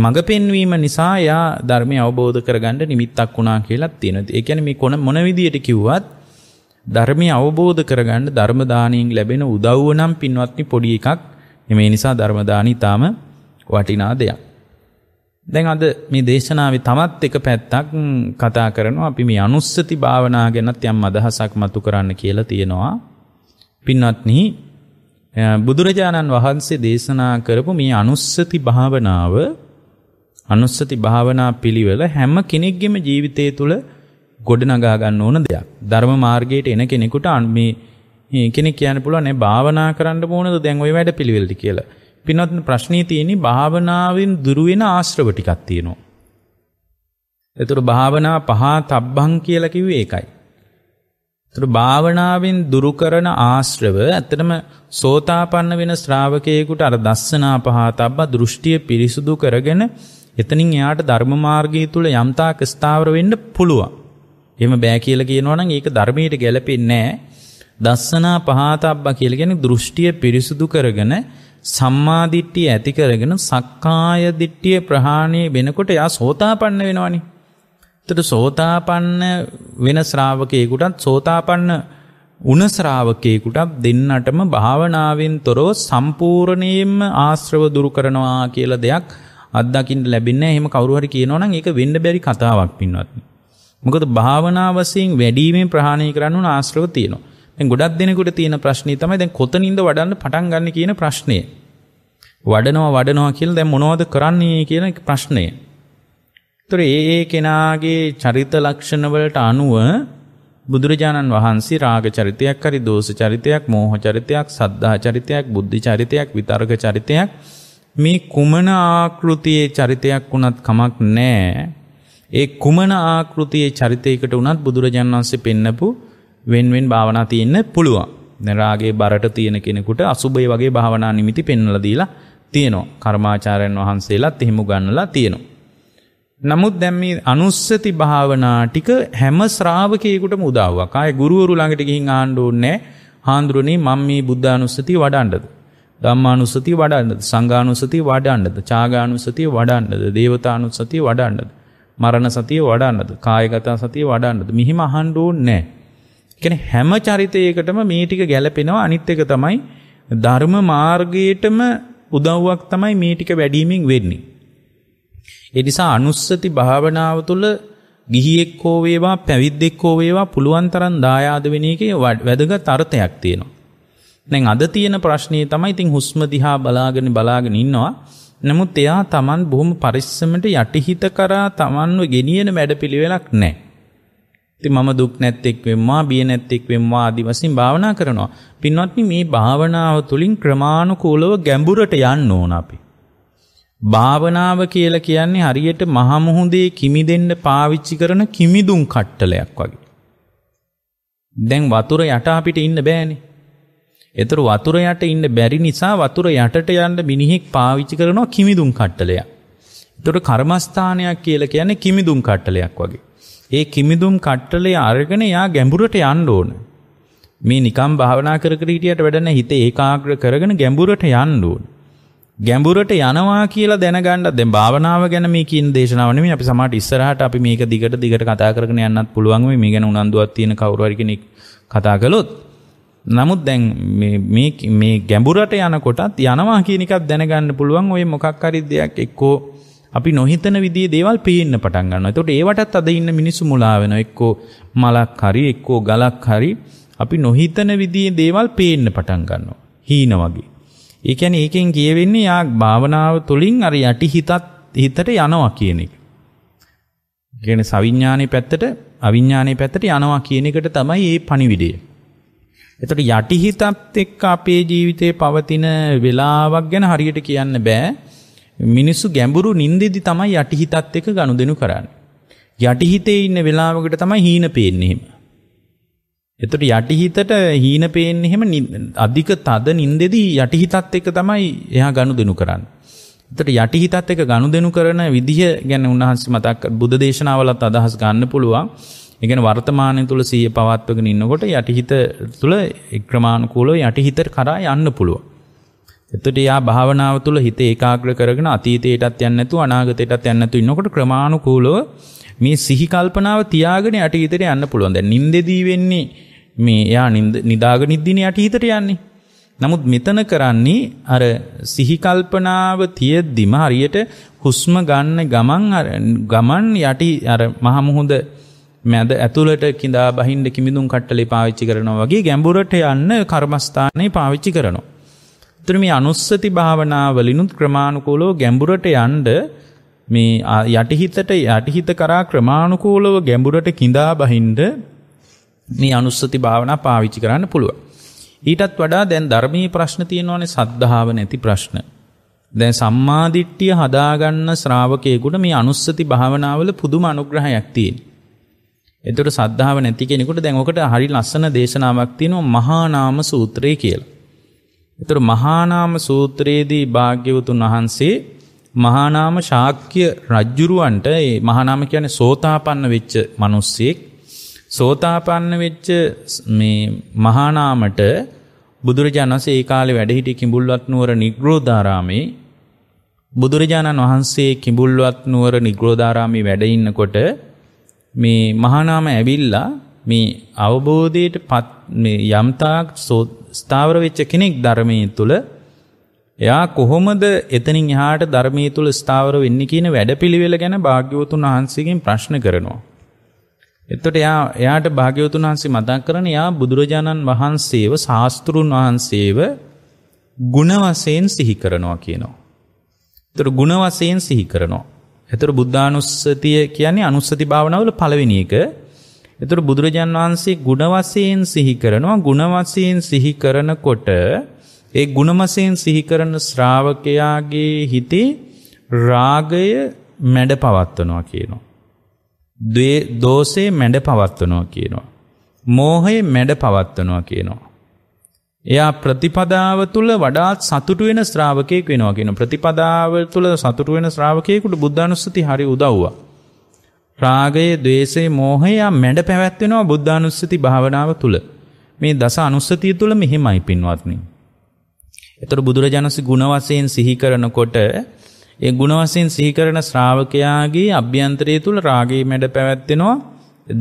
මඟ පෙන්වීම නිසා යා ධර්මය අවබෝධ කරගන්න නිමිත්තක් වුණා කියලා තියෙනවා. ඒ කියන්නේ මේ කොන මොන විදියට කිව්වත් ධර්මය අවබෝධ කරගන්න ධර්ම දාණයෙන් ලැබෙන උදව්ව නම් පින්වත්නි පොඩි එකක්. මේ නිසා ධර්ම දානි ඊටාම වටිනා දෙයක්. දැන් අද මේ දේශනාවේ තමත් එක පැත්තක් කතා කරනවා අපි මේ අනුස්සති භාවනා ගැනත් යම් අදහසක් මතු කරන්න කියලා තියෙනවා. පින්වත්නි බුදුරජාණන් වහන්සේ දේශනා කරපු මේ අනුස්සති භාවනාව අනුස්සති භාවනා පිළිවෙල හැම කෙනෙක්ගේම ජීවිතය තුළ ගොඩනගා ගන්න ඕන දෙයක්. ධර්ම මාර්ගයට එන කෙනෙකුට මේ කෙනෙක් කියන්න පුළුවන් නේ භාවනා කරන්න ඕනද දැන් ওই වැඩ පිළිවෙලට කියලා. පිනොත් ප්‍රශ්නී තියෙන භාවනාවෙන් දුරුවෙන ආශ්‍රව ටිකක් තියෙනවා. එතුර භාවනා පහා තබ්බං කියලා කිව්වේ ඒකයි. එතුර භාවනාවෙන් දුරු කරන ආශ්‍රව ඇත්තටම සෝතාපන්න වෙන ශ්‍රාවකයෙකුට අර දස්සනා පහා තබ්බා දෘෂ්ටිය පිරිසුදු කරගෙන එතනින් එයාට ධර්ම මාර්ගය තුල යම්තාක් ස්ථාවර වෙන්න පුළුවන්. එහෙම බෑ කියලා කියනවා නම් ඒක ධර්මයට ගැලපෙන්නේ නැහැ. දස්සනා පහා තබ්බා කියලා කියන්නේ දෘෂ්ටිය පිරිසුදු කරගෙන සම්මාදිට්ඨිය ඇති කරගෙන සක්කාය දිට්ඨිය ප්‍රහාණය වෙනකොට එයා සෝතාපන්න වෙනවනේ. එතකොට සෝතාපන්න වෙන ශ්‍රාවකයෙකුටත් සෝතාපන්න උන ශ්‍රාවකයෙකුටත් දෙන්නටම භාවනාවෙන් තොරව සම්පූර්ණයෙන්ම ආශ්‍රව දුරු කරනවා කියලා දෙයක් අත්දකින්න ලැබෙන්නේ නැහැ. එහෙම කවුරු හරි කියනවා නම් ඒක වෙන්න බැරි කතාවක් පින්වත්නි. මොකද භාවනා වශයෙන් වැඩිමෙන් ප්‍රහාණය කරන්න උන ආශ්‍රව තියෙනවා. දැන් ගොඩක් දෙනෙකුට තියෙන ප්‍රශ්නේ තමයි දැන් කොතනින්ද වඩන්න පටන් ගන්න කියන ප්‍රශ්නේ. වඩනවා වඩනවා කියලා දැන් මොනවද කරන්නේ කියන ප්‍රශ්නේ. ඒතර ඒ ඒ කෙනාගේ චරිත ලක්ෂණ වලට අනුව බුදුරජාණන් වහන්සේ රාග චරිතයක් හරි දෝෂ චරිතයක් මෝහ චරිතයක් සද්ධා චරිතයක් බුද්ධි චරිතයක් විතරක චරිතයක් මේ කුමන ආකෘතියේ චරිතයක් වුණත් කමක් නැහැ. ඒ කුමන ආකෘතියේ චරිතයකට වුණත් බුදුරජාණන් වහන්සේ පෙන්නපු වෙන්වෙන් භාවනා තියෙන්න පුළුවන්. දැරාගේ බරට තියෙන කෙනෙකුට අසුභය වගේ භාවනා නිමිති පෙන්වලා දීලා තියෙනවා. කර්මාචාර්යන් වහන්සේලාත් එහෙම ගන්නලා තියෙනවා. නමුත් දැන් මේ අනුස්සති භාවනා ටික හැම ශ්‍රාවකයෙකුටම උදාවුවක්. ආයේ ගුරුවරු ළඟට ගිහින් ආන්න ඕනේ හාඳුරුනේ මම මේ බුද්ධානුස්සතිය වඩන්නද? ධම්මානුස්සතිය වඩන්නද? සංඝානුස්සතිය වඩන්නද? චාගානුස්සතිය වඩන්නද? දේවතානුස්සතිය වඩන්නද? මරණ සතිය වඩන්නද? කායගත සතිය වඩන්නද? මෙහිම අහන්න ඕනේ නැහැ. කියන්නේ හැම චරිතයකටම මේ ටික ගැලපෙනවා අනිත් එක තමයි ධර්ම මාර්ගයටම උදව්වක් තමයි මේ ටික වැඩිමින් වෙන්නේ. ඒ නිසා අනුස්සති භාවනාව තුළ ගිහියෙක් හෝ වේවා පැවිද්දෙක් හෝ වේවා පුළුවන් තරම් දායාද වෙන එකේ වැදගත් අර්ථයක් තියෙනවා. දැන් අද තියෙන ප්‍රශ්නේ තමයි ඉතින් හුස්ම දිහා බලාගෙන බලාගෙන ඉන්නවා. නමුත් එයා Taman බොහොම පරිස්සමට යටිහිත කරා Tamanව ගෙනියන වැඩපිළිවෙලක් නැහැ. ති මම දුක් නැත්තෙක් වෙම්වා බිය නැත්තෙක් වෙම්වා අදි වසින් භාවනා කරනවා. පින්වත්නි මේ භාවනාව තුළින් ක්‍රමාණුකූලව ගැඹුරට යන්න ඕන අපි. භාවනාව කියලා කියන්නේ හරියට මහමුහුදේ කිමිදෙන්න පාවිච්චි කරන කිමිදුම් කට්ටලයක් වගේ. දැන් වතුර යට අපිට ඉන්න බෑනේ. ඒතර වතුර යට ඉන්න බැරි නිසා වතුර යටට යන්න මිනිහෙක් පාවිච්චි කරනවා කිමිදුම් කට්ටලයක්. ඒතර කර්මස්ථානයක් කියලා කියන්නේ කිමිදුම් කට්ටලයක් වගේ. ඒ කිමිදුම් කට්ටලේ අරගෙන යා ගැඹුරට යන්න ඕන. මේ නිකම් භාවනා කර කර හිටියට වැඩ නැහැ හිත ඒකාග්‍ර කරගෙන ගැඹුරට යන්න ඕන. ගැඹුරට යනවා කියලා දැනගන්න දැන් භාවනාව ගැන මේ කියන දේශනාව නෙමෙයි අපි සමහරට ඉස්සරහට අපි මේක දිගට දිගට කතා කරගෙන යන්නත් පුළුවන් මේ ගැන උනන්දුවක් තියෙන කවුරු හරි කෙනෙක් කතා කළොත් නමුත් දැන් මේ මේ ගැඹුරට යනකොටත් යනවා කියන එකක් දැනගන්න පුළුවන් ওই මොකක් හරි දෙයක් එක්කෝ අපි නොහිතන විදිේ දේවල් පේන්න පටන් ගන්න. එතකොට ඒවටත් අද ඉන්න මිනිස්සු මුලා වෙනවා. එක්කෝ මලක් හරි එක්කෝ ගලක් හරි අපි නොහිතන විදිේ දේවල් පේන්න පටන් ගන්නවා. හීන වගේ. ඒ කියන්නේ ඒකෙන් කියවෙන්නේ යා භාවනාව තුළින් අර යටි හිතත් හිතට යනවා කියන එක. කියන්නේ සවිඥානයේ පැත්තට අවිඥානයේ පැත්තට යනවා කියන එකට තමයි මේ පණිවිඩය. එතකොට යටිහිතත් එක්ක අපේ ජීවිතේ පවතින වෙලාවක් ගැන හරියට කියන්න බෑ. මිනිස්සු ගැඹුරු නින්දෙදි තමයි යටිහිතත් එක්ක ගනුදෙනු කරන්නේ. යටිහිතේ ඉන්න වෙලාවකට තමයි හීන පේන්නේ එහෙම. එතකොට යටිහිතට හීන පේන්නේ එහෙම අධික තද නින්දෙදි යටිහිතත් එක්ක තමයි එයා ගනුදෙනු කරන්නේ. එතට යටිහිතත් එක ගනුදෙනු කරන විදිහ ගැන උන්හන්සේ මතක් බුද්ධ දේශනාවලත් අදහස් ගන්න පුළුවන් එකන වර්තමානය තුළ සීය පවත්වගෙන ඉන්නකොට යටිහිත තුළ එක්‍රමාණකූලෝ යටිහිතර කරා යන්න පුළුවන්. එතකොට යා භාවනාව තුළ හිත ඒකාග්‍ර කරගෙන අතීතයටත් යන්නේ නැතුව අනාගතයටත් යන්නේ නැතුව ඉන්නකොට ක්‍රමානුකූලව මේ සිහි කල්පනාව තියාගෙන යට හිතට යන්න පුළුවන්. දැන් නිින්දෙදී වෙන්නේ මේ යා නිදාගෙන ඉඳින්නේ යට හිතට යන්නේ. නමුත් මෙතන කරන්නේ අර සිහි කල්පනාව තියෙද්දිම හරියට හුස්ම ගන්න ගමන් අර ගමන් යටි අර මහ මුහුද මැද ඇතුළට கிඳා බහින්න කිමිදුම් කට්ටලේ පාවිච්චි කරනවා වගේ ගැඹුරට යන්න කර්මස්ථානේ පාවිච්චි කරනවා. එතන මේ අනුස්සති භාවනාවලිනුත් ක්‍රමානුකූලව ගැඹුරට යන්න මේ යටිහිතට යටිහිත කරා ක්‍රමානුකූලව ගැඹුරට கிඳා බහින්ද මේ අනුස්සති භාවනා පාවිච්චි කරන්න පුළුවන්. ඊටත් වඩා දැන් ධර්මීය ප්‍රශ්න තියෙනවානේ සද්ධාව නැති ප්‍රශ්න. දැන් සම්මාදිට්ඨිය හදාගන්න ශ්‍රාවකයෙකුට මේ අනුස්සති භාවනාවල පුදුම අනුග්‍රහයක් තියෙන. එතකොට සද්ධාව නැති කෙනෙකුට දැන් ඔකට හරි ලස්සන දේශනාවක් තියෙනවා මහා නාම සූත්‍රය කියලා. එතුර මහානාම සූත්‍රයේදී භාග්‍යවතුන් වහන්සේ මහානාම ශාක්‍ය රජ්ජුරුවන්ට ඒ මහානාම කියන්නේ සෝතාපන්න වෙච්ච මිනිස්සෙක් සෝතාපන්න වෙච්ච මේ මහානාමට බුදුරජාණන් වහන්සේ ඒ කාලේ වැඩ සිටි කිඹුල්වත් නුවර නිග්‍රෝධාරාමේ බුදුරජාණන් වහන්සේ කිඹුල්වත් නුවර නිග්‍රෝධාරාමේ වැඩ ඉන්නකොට මේ මහානාම ඇවිල්ලා මේ අවබෝධයට පත් මේ යම්තාක් ස්ථාවර වෙච්ච කෙනෙක් ධර්මයේ තුල එයා කොහොමද එතනින් එහාට ධර්මයේ තුල ස්ථාවර වෙන්නේ කියන වැඩපිළිවෙල ගැන භාග්‍යවතුන් වහන්සේගෙන් ප්‍රශ්න කරනවා. එතකොට එයා එයාට භාග්‍යවතුන් වහන්සේ මතක් කරන එයා බුදුරජාණන් වහන්සේව ශාස්ත්‍රුන් වහන්සේව ගුණ වශයෙන් සිහි කරනවා කියනවා. එතකොට ගුණ වශයෙන් සිහි කරනවා. එතකොට බුද්ධානුස්සතිය කියන්නේ අනුස්සති භාවනාවල පළවෙනි එක. එතකොට බුදුරජාන් වහන්සේ ගුණ වශයෙන් සිහි කරනවා ගුණ වශයෙන් සිහි කරනකොට ඒ ගුණ වශයෙන් සිහි කරන ශ්‍රාවකයාගේ හිතේ රාගය මැඩ පවත්වනවා කියනවා. ද්වේ දෝෂේ මැඩ පවත්වනවා කියනවා. මෝහය මැඩ පවත්වනවා කියනවා. එයා ප්‍රතිපදාව තුළ වඩාත් සතුටු වෙන ශ්‍රාවකයෙක් වෙනවා කියන ප්‍රතිපදාව තුළ සතුටු වෙන ශ්‍රාවකයෙකුට බුද්ධානුස්සති හරි උදව්වක්. රාගය, ద్వේෂය, මෝහය මැඩ පැවැත්වෙනවා බුද්ධානුස්සති භාවනාව තුල. මේ දස අනුස්සතිය තුල මෙහිමයි පින්වත්නි. ඒතර බුදුරජාණන්සේ ගුණ වශයෙන් සිහි කරනකොට ඒ ගුණ වශයෙන් සිහි කරන ශ්‍රාවකයාගේ අභ්‍යන්තරය තුල රාගය මැඩ පැවැත්වෙනවා,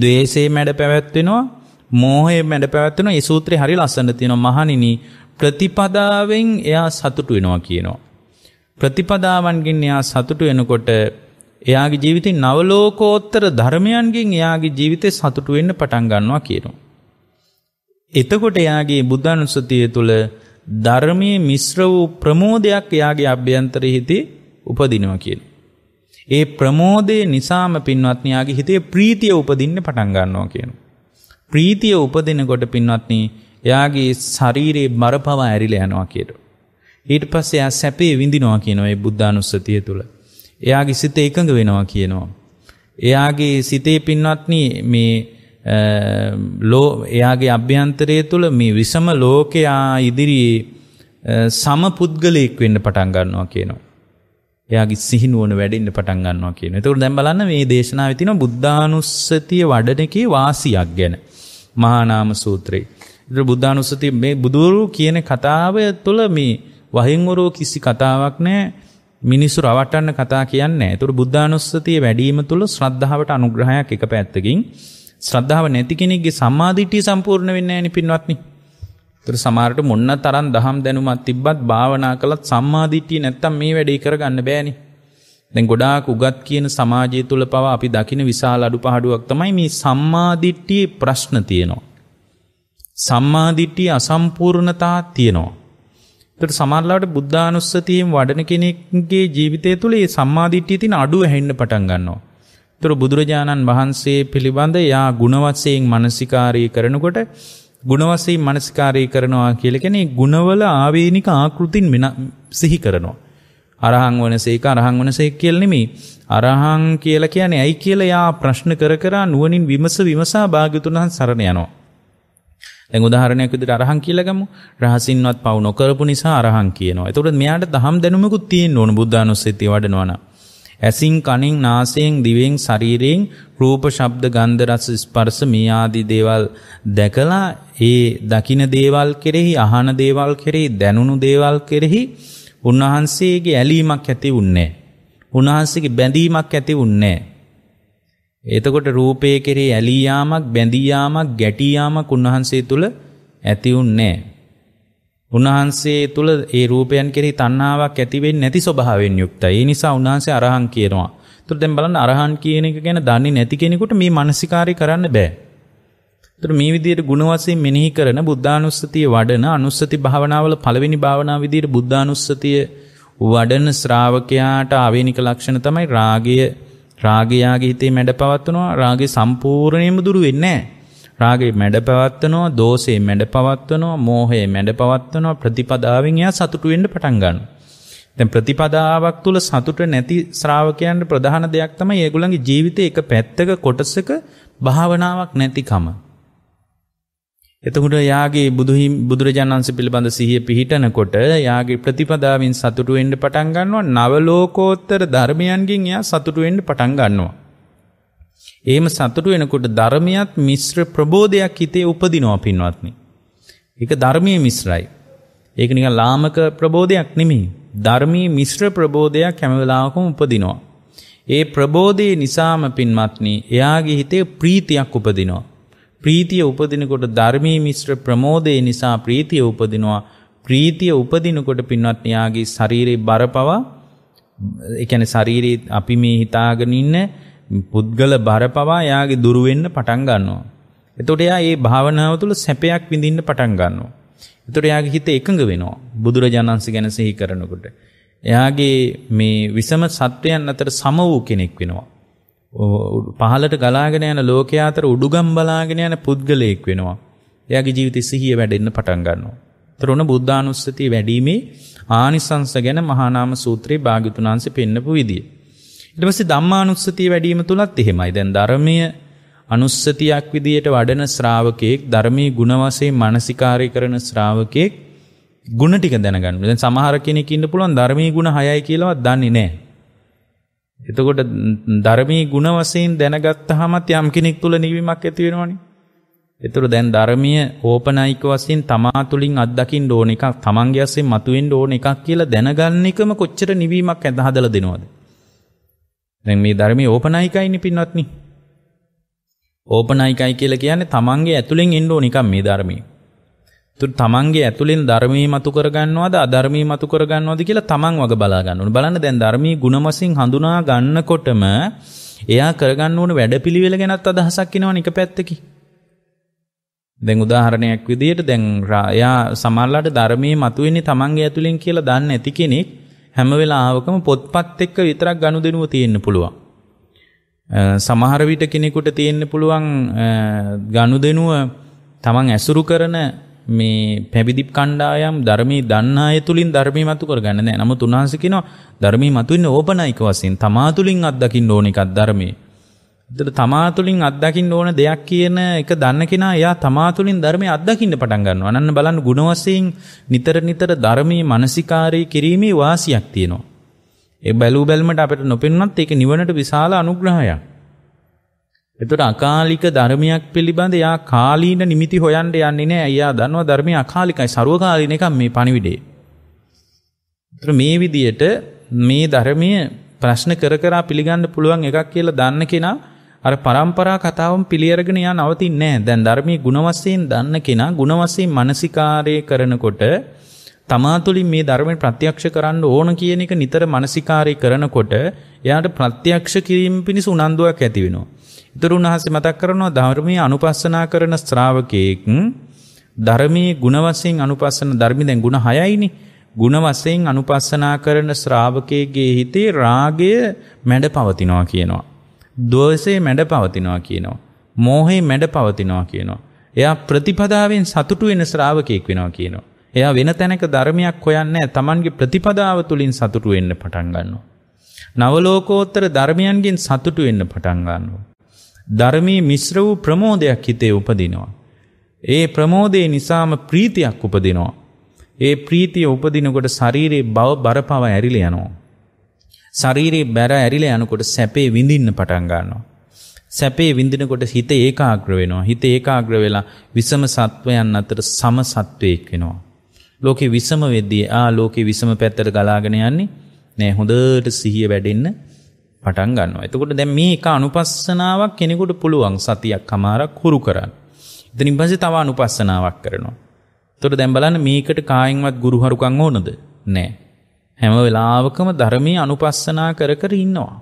ద్వේෂය මැඩ පැවැත්වෙනවා, මෝහය මැඩ පැවැත්වෙනවා. මේ සූත්‍රය හරිය ලස්සන තියෙනවා. මහණෙනි ප්‍රතිපදාවෙන් එයා සතුටු වෙනවා කියනවා. ප්‍රතිපදාවන්ගෙන් එයා සතුටු වෙනකොට එයාගේ ජීවිතය නවලෝකෝත්තර ධර්මයන්ගෙන් එයාගේ ජීවිතය සතුටු වෙන්න පටන් ගන්නවා කියනවා. එතකොට එයාගේ බුද්ධානුස්සතිය තුළ ධර්මයේ මිශ්‍ර වූ ප්‍රමෝදයක් එයාගේ අභ්‍යන්තරයේ හිතේ උපදිනවා කියන. ඒ ප්‍රමෝදය නිසාම පින්වත්නි එයාගේ හිතේ ප්‍රීතිය උපදින්න පටන් ගන්නවා කියනවා. ප්‍රීතිය උපදිනකොට පින්වත්නි එයාගේ ශරීරේ බරපව ඇරිලා යනවා කියනවා. ඊට පස්සේ එයා සැපේ විඳිනවා කියනවා මේ බුද්ධානුස්සතිය තුළ. එයාගේ සිත එකඟ වෙනවා කියනවා. එයාගේ සිතේ පින්වත්නි මේ ලෝ එයාගේ අභ්‍යන්තරය තුළ මේ විසම ලෝකයා ඉදිරියේ සම පුද්ගලයෙක් වෙන්න පටන් ගන්නවා කියනවා. එයාගේ සිහිනුවන වැඩින්න පටන් ගන්නවා කියන. ඒතකොට දැන් බලන්න මේ දේශනාවේ තියෙන බුද්ධානුස්සතිය වඩන එකේ වාසියක් ගැන. මහා නාම සූත්‍රේ. ඒතර බුද්ධානුස්සතිය මේ බුදුරු කියන කතාව තුළ මේ වහින්වරෝ කිසි කතාවක් නැහැ. මිනිස්සු රවටන්න කතා කියන්නේ. ඒතර බුද්ධානුස්සතිය වැඩිම තුල ශ්‍රද්ධාවට අනුග්‍රහයක් එක පැත්තකින් ශ්‍රද්ධාව නැති කෙනෙක්ගේ සම්මාදිටිය සම්පූර්ණ වෙන්නේ නැහැ පින්වත්නි. ඒතර සමහරට මොන්න තරම් දහම් දැනුමක් තිබ්බත් භාවනා කළත් සම්මාදිටිය නැත්තම් මේ වැඩේ කරගන්න බෑනේ. දැන් ගොඩාක් උගත් කියන සමාජය තුල පවා අපි දකින විශාල අඩුපාඩුවක් තමයි මේ සම්මාදිටියේ ප්‍රශ්න තියෙනවා. සම්මාදිටියේ අසම්පූර්ණතා තියෙනවා. එතකොට සමහරවිට බුද්ධානුස්සතියෙන් වඩන කෙනෙක්ගේ ජීවිතය තුළ මේ සම්මාදිට්ඨිය තියෙන අඩුව හැෙන්න පටන් ගන්නවා. එතකොට බුදුරජාණන් වහන්සේ පිළිබඳ යා ගුණවත්යෙන් මානසිකාරී කරනකොට ගුණවත්යෙන් මානසිකාරී කරනවා කියලා කියන්නේ ගුණවල ආවේනික ආකෘතින් සිහි කරනවා. අරහං වනසේක අරහං වනසේක කියලා නෙමෙයි. අරහං කියලා කියන්නේ ඇයි කියලා යා ප්‍රශ්න කර කර නුවණින් විමස විමසා භාග්‍යතුන් සරණ යනවා. දැන් උදාහරණයක් විදිහට අරහන් කියලා ගමු. රහසින්වත් පව නොකරපු නිසා අරහන් කියනවා. එතකොට මෙයාට දහම් දැනුමකුත් තියෙන්න ඕන බුද්ධානුස්සතිය වඩනවා නම්. ඇසින් කනින් නාසයෙන් දිවෙන් ශරීරයෙන් රූප ශබ්ද ගන්ධ රස ස්පර්ශ මේ ආදී දේවල් දැකලා ඒ දකින දේවල් කෙරෙහි අහන දේවල් කෙරෙහි දැනුණු දේවල් කෙරෙහි උන්වහන්සේගේ ඇලීමක් ඇති වුන්නේ නැහැ. උන්වහන්සේගේ බැඳීමක් ඇති වුන්නේ නැහැ. එතකොට රූපයේ කෙරේ ඇලී යාමක්, බැඳී යාමක්, ගැටී යාමක් උන්වහන්සේ තුල ඇති උන්නේ උන්වහන්සේ තුල ඒ රූපයන් කෙරෙහි තණ්හාවක් ඇති වෙන්නේ නැති ස්වභාවයෙන් යුක්තයි. ඒ නිසා උන්වහන්සේ අරහන් කියනවා. එතකොට දැන් බලන්න අරහන් කියන එක ගැන දන්නේ නැති කෙනෙකුට මේ මානසිකාරය කරන්න බෑ. එතකොට මේ විදිහට ಗುಣ වශයෙන් මෙනෙහි කරන බුද්ධානුස්සතිය වඩන අනුස්සති භාවනාවල පළවෙනි භාවනාව විදිහට බුද්ධානුස්සතිය වඩන ශ්‍රාවකයාට ආවේනික ලක්ෂණ තමයි රාගය රාගය යාගේ හිතේ මැඩ පවත්වනවා රාගේ සම්පූර්ණයෙන්ම දුරු වෙන්නේ නැහැ රාගේ මැඩ පවත්වනවා දෝෂේ මැඩ පවත්වනවා මෝහේ මැඩ පවත්වනවා ප්‍රතිපදාවෙන් එයා සතුටු වෙන්න පටන් ගන්නවා දැන් ප්‍රතිපදාවක් තුල සතුට නැති ශ්‍රාවකයන්ට ප්‍රධාන දෙයක් තමයි ඒගොල්ලන්ගේ ජීවිතේ එක පැත්තක කොටසක භාවනාවක් නැතිකම එතකොට යාගේ බුදුහිම් බුදුරජාණන්ස පිළිබඳ සිහිය පිහිටනකොට යාගේ ප්‍රතිපදාවෙන් සතුටු වෙන්න පටන් ගන්නවා නව ලෝකෝත්තර ධර්මයන්ගෙන් එයා සතුටු වෙන්න පටන් ගන්නවා. එහෙම සතුටු වෙනකොට ධර්මයක් මිශ්‍ර ප්‍රබෝධයක් හිතේ උපදිනවා පින්වත්නි. ඒක ධර්මයේ මිශ්‍රයි. ඒක නිකන් ලාමක ප්‍රබෝධයක් නෙමෙයි. ධර්මයේ මිශ්‍ර ප්‍රබෝධයක් හැම වෙලාවකම උපදිනවා. ඒ ප්‍රබෝධය නිසාම පින්වත්නි එයාගේ හිතේ ප්‍රීතියක් උපදිනවා. ප්‍රීතිය උපදිනකොට ධර්මී මිශ්‍ර ප්‍රමෝදය නිසා ප්‍රීතිය උපදිනවා ප්‍රීතිය උපදිනකොට පින්වත් එයාගේ ශරීරේ බර පවා ඒ කියන්නේ ශරීරේ අපි මේ හිතාගෙන ඉන්න පුද්ගල බර පවා එයාගේ දුර වෙන්න පටන් ගන්නවා. එතකොට එයා මේ භාවනාව තුළ සැපයක් විඳින්න පටන් ගන්නවා. එතකොට එයාගේ හිත එකඟ වෙනවා. බුදුරජාණන්සේ ගැන සිහි කරනකොට. එයාගේ මේ විසම සත්වයන් අතර සම වූ කෙනෙක් වෙනවා. පහලට ගලාගෙන යන ලෝකයා අතර උඩුගම් බලාගෙන යන පුද්ගලයෙක් වෙනවා. එයාගේ ජීවිතය සිහිය වැඩෙන්න පටන් ගන්නවා. තරුණ බුද්ධානුස්සතිය වැඩීමේ ආනිසංස ගැන මහානාම සූත්‍රයේ භාග්‍යතුන් වහන්සේ පෙන්නපු විදිය. ඊට පස්සේ ධම්මානුස්සතිය වැඩීම තුලත් එහෙමයි. දැන් ධර්මය අනුස්සතියක් විදියට වඩන ශ්‍රාවකයෙක් ධර්මයේ ಗುಣ වශයෙන් මානසිකාරය කරන ශ්‍රාවකයෙක් ಗುಣ ටික දැනගන්න. දැන් සමහර කෙනෙක් ඉන්න පුළුවන් ධර්මයේ ಗುಣ 6යි කියලාවත් දන්නේ නැහැ. එතකොට ධර්මී ಗುಣ වශයෙන් දැනගත්තාමත් යම් කෙනෙක් තුල නිවීමක් ඇති වෙනවනේ. එතකොට දැන් ධර්මීය ඕපනයික වශයෙන් තමා තුලින් අත්දකින්න ඕන එකක්, තමන්ගේ වශයෙන් මතුවෙන්න ඕන එකක් කියලා දැනගන්න එකම කොච්චර නිවීමක් හදලා දෙනවද? දැන් මේ ධර්මීය ඕපනයිකයිනේ පින්වත්නි. ඕපනයිකයි කියලා කියන්නේ තමන්ගේ ඇතුලෙන් එන්න ඕන එකක් මේ ධර්මීය. තුන් තමන්ගේ ඇතුළෙන් ධර්මී මතු කරගන්නවාද අධර්මී මතු කරගන්නවාද කියලා තමන් වග බලා ගන්න ඕනේ. බලන්න දැන් ධර්මී ගුණමසින් හඳුනා ගන්නකොටම එයා කරගන්න ඕන වැඩපිළිවෙල ගැනත් අදහසක් එනවනේ එක පැත්තකින්. දැන් උදාහරණයක් විදියට දැන් එයා සමහරලාට ධර්මී මතුවෙන්නේ තමන්ගේ ඇතුළෙන් කියලා දන්නේ නැති කෙනෙක් හැම වෙලාවකම පොත්පත් එක්ක විතරක් ගනුදෙනුව තියෙන්න පුළුවන්. සමහර විට කෙනෙකුට තියෙන්න පුළුවන් ගනුදෙනුව තමන් ඇසුරු කරන මේ පැවිදිප් කණ්ඩායම් ධර්මී දන්න අය තුලින් ධර්මී මතු කරගන්න නෑ. නමුත් උන්වහන්සේ කියනවා ධර්මී මතුවෙන්නේ ඕපනයික වශයෙන් තමා තුලින් අත්දකින්න ඕන එකක් ධර්මයේ. එතන තමා තුලින් අත්දකින්න ඕන දෙයක් කියන එක දන්න කෙනා එයා තමා තුලින් ධර්මයේ අත්දකින්න පටන් ගන්නවා. අනන්න බලන්න ගුණ වශයෙන් නිතර නිතර ධර්මයේ මානසිකාරී කිරීමේ වාසියක් තියෙනවා. ඒ බැලූ බැල්මට අපිට නොපෙනුනත් ඒක නිවනට විශාල අනුග්‍රහයක්. එතකොට අකාලික ධර්මයක් පිළිබඳ යා කාලීන නිමිති හොයන්න යන්නේ නැහැ. එයා දන්නවා ධර්මය අකාලිකයි. ਸਰවකාලීන එකක් මේ පණිවිඩේ. ඒතර මේ විදියට මේ ධර්මය ප්‍රශ්න කර කර පිළිගන්න පුළුවන් එකක් කියලා දන්න කෙනා අර પરම්පරා කතාවම පිළිඅරගෙන යා නවතින්නේ නැහැ. දැන් ධර්මයේ ಗುಣ වශයෙන් දන්න කෙනා ಗುಣ වශයෙන් මානසිකාරය කරනකොට තමා තුළින් මේ ධර්මයෙන් ප්‍රත්‍යක්ෂ කරන්න ඕන කියන එක නිතර මානසිකාරය කරනකොට එයාට ප්‍රත්‍යක්ෂ කිරීම පිණිස උනන්දුවක් ඇති වෙනවා. එතරුන් වහන්සේ මතක් කරනවා ධර්මයේ අනුපස්සනා කරන ශ්‍රාවකයෙක් ධර්මයේ ಗುಣ වශයෙන් අනුපස්සන ධර්මයෙන් දැන් ಗುಣ 6යිනේ. ಗುಣ වශයෙන් අනුපස්සනා කරන ශ්‍රාවකයෙගේ හිතේ රාගය මැඩ පවතිනවා කියනවා. දෝෂය මැඩ පවතිනවා කියනවා. මෝහය මැඩ පවතිනවා කියනවා. එයා ප්‍රතිපදාවෙන් සතුටු වෙන ශ්‍රාවකයෙක් වෙනවා කියනවා. එයා වෙන තැනක ධර්මයක් හොයන්නේ තමන්ගේ ප්‍රතිපදාව තුලින් සතුටු වෙන්න පටන් ගන්නවා. නවලෝකෝත්තර ධර්මයන්ගෙන් සතුටු වෙන්න පටන් ගන්නවා. ධර්මී මිශ්‍ර වූ ප්‍රමෝදයක් හිතේ උපදිනවා. ඒ ප්‍රමෝදය නිසාම ප්‍රීතියක් උපදිනවා. ඒ ප්‍රීතිය උපදිනකොට ශරීරයේ බව බරපව ඇරිල යනවා. ශරීරයේ බැර ඇරිල යනකොට සැපේ විඳින්න පටන් ගන්නවා. සැපේ විඳිනකොට හිත ඒකාග්‍ර වෙනවා. හිත ඒකාග්‍ර වෙලා විසම සත්වයන් අතර සම සත්වයෙක් වෙනවා. ලෝකේ විසම වෙද්දී ආ ලෝකේ විසම පැත්තට ගලාගෙන යන්නේ නෑ හොඳට සිහිය වැඩෙන්න පටන් ගන්නවා. එතකොට දැන් මේ එක අනුපස්සනාවක් කෙනෙකුට පුළුවන් සතියක් හමාරක් හුරු කරන්න. එතනින් පස්සේ තව අනුපස්සනාවක් කරනවා. එතකොට දැන් බලන්න මේකට කායින්වත් ගුරුහරුකම් ඕනද? නෑ. හැම වෙලාවකම ධර්මයේ අනුපස්සනා කර කර ඉන්නවා.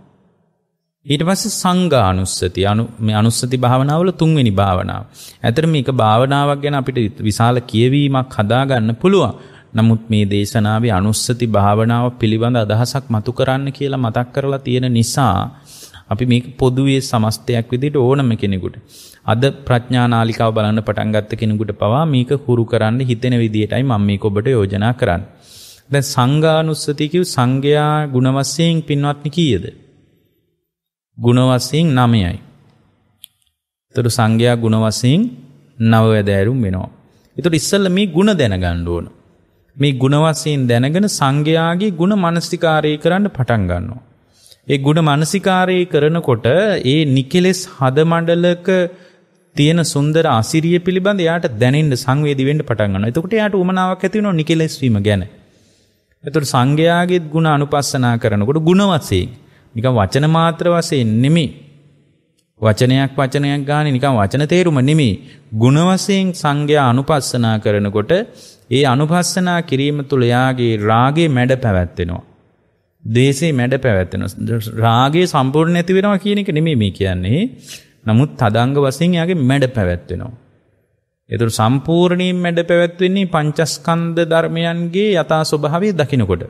ඊට පස්සේ සංඝානුස්සති අනු මේ අනුස්සති භාවනාවල තුන්වෙනි භාවනාව. ඇතර මේක භාවනාවක් ගැන අපිට විශාල කියවීමක් හදාගන්න පුළුවන්. නමුත් මේ දේශනාවේ අනුස්සති භාවනාව පිළිබඳ අදහසක් මතු කරන්න කියලා මතක් කරලා තියෙන නිසා අපි මේක පොදුවේ සමස්තයක් විදිහට ඕනම කෙනෙකුට අද ප්‍රඥානාලිකාව බලන්න පටන් ගත්ත කෙනෙකුට පවා මේක හුරු කරන්න හිතෙන විදිහටයි මම මේක ඔබට යෝජනා කරන්නේ. දැන් සංඝානුස්සති කිව් සංඝයා ගුණ වශයෙන් පින්වත්නි කීයද? ගුණ වශයෙන් 9යි. ඒතර සංඝයා ගුණ වශයෙන් 9 වැදෑරුම් වෙනවා. ඒතර ඉස්සෙල්ලා මේ ගුණ දැනගන්න ඕනේ. මේ ගුණවසයෙන් දැනගෙන සංඝයාගේ ගුණ මනස්තිකාරය කරන්න පටන් ගන්නවා. ඒ ගුණ මනසිකාරය කරනකොට ඒ නිකෙලෙස් හද මණ්ඩලක තියෙන සුන්දර අසිරිය පිළිබඳ යාට දැනෙන්න සංවේදී වෙන්න පටන් ගන්නවා. එතකොට යාට උමනාවක් ඇති වෙනවා නිකෙලෙස් වීම ගැන. එතකොට සංඝයාගේත් ಗುಣ අනුපස්සනා කරනකොට ಗುಣ වශයෙන් නිකන් වචන මාත්‍ර වශයෙන් නෙමෙයි. වචනයක් වචනයක් ගානේ නිකන් වචන තේරුම නෙමෙයි. ಗುಣ වශයෙන් සංඝයා අනුපස්සනා කරනකොට ඒ අනුපස්සනා කිරීම තුළ යාගේ රාගේ මැඩ පැවැත්වෙනවා. දේශේ මැඩ පැවැත්වෙන රාගේ සම්පූර්ණ ඇතිවෙනවා කියන එක නෙමේ මේ කියන්නේ නමුත් තදංග වසින් යාගේ මැඩ පැවැත්වෙනවා. එතුර සම්පූර්ණීම් මැඩ පැවැත්වෙන්නේ පංචස්කන්ද ධර්මයන්ගේ යථා ස්වභාවය දකිනකොට.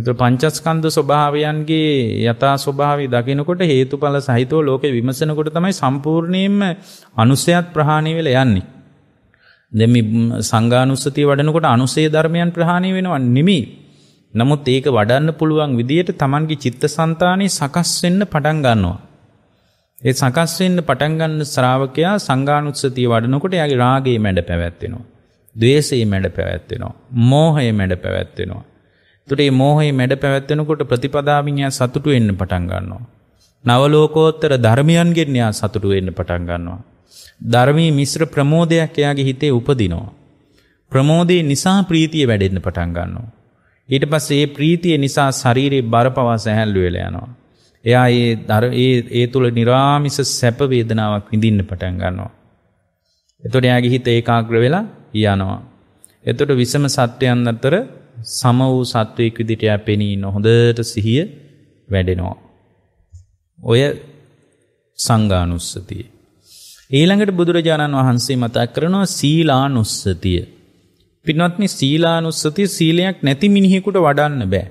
එතු පංචස්කන්ද ස්වභාවයන්ගේ යථා ස්වභාවය දකිනකොට හේතුඵල සහිතව ලෝකෙ විමසනකොට තමයි සම්පූර්ණයෙන්ම අනුසයත් ප්‍රහාණය වෙලා යන්නේ. දෙම සංගානුස්සතිය වඩනකොට අනුසේ ධර්මයන් ප්‍රහාණය වෙනවා නෙමි. නමුත් ඒක වඩන්න පුළුවන් විදියට තමන්ගේ චිත්ත සන්තානයේ සකස්වෙන්න පටන් ගන්නවා. ඒ සකස්වෙන්න පටන්ගන්න ශ්‍රාවකයා සංගානුත්සතිය වඩනකොට යාගේ රාගේ මැඩ පැවැත්වෙනවා. දවේසේ මැඩ පැවැත්වෙනවා. මෝහය මැඩ පැවැත්වෙනවා. තුටේ මෝහහි මැඩ පැවැත්වෙනකොට ප්‍රතිපදාමිඥයා සතුටු එන්න පටන්ගන්නවා. නවලෝකෝත්තර ධර්මියන්ගෙන්යා සතුටු එන්න පටන්ගන්නවා. ධර්මයේ මිශ්‍ර ප්‍රමෝදයක් එයාගේ හිතේ උපදිනවා. ප්‍රමෝදේ නිසා ප්‍රීතිය වැඩෙන්න පටන් ගන්නවා. ඊට පස්සේ ඒ ප්‍රීතිය නිසා ශරීරේ බරපවා සැහැල්ලු වෙලා යනවා. එයා ඒ ඒ ඒ තුල निराமிස සැප වේදනාවක් විඳින්න පටන් ගන්නවා. එතකොට එයාගේ හිත ඒකාග්‍ර වෙලා යනවා. එතකොට විසම සත්‍යයන් අතර සම වූ සත්වයක විදිහට එයා පෙනී ඉන්න හොඳට සිහිය වැඩෙනවා. ඔය සංගානුස්සතියේ ඊළඟට බුදුරජාණන් වහන්සේ මතක් කරනවා සීලානුස්සතිය. පින්වත්නි සීලානුස්සතිය සීලයක් නැති මිනිහෙකුට වඩන්න බෑ.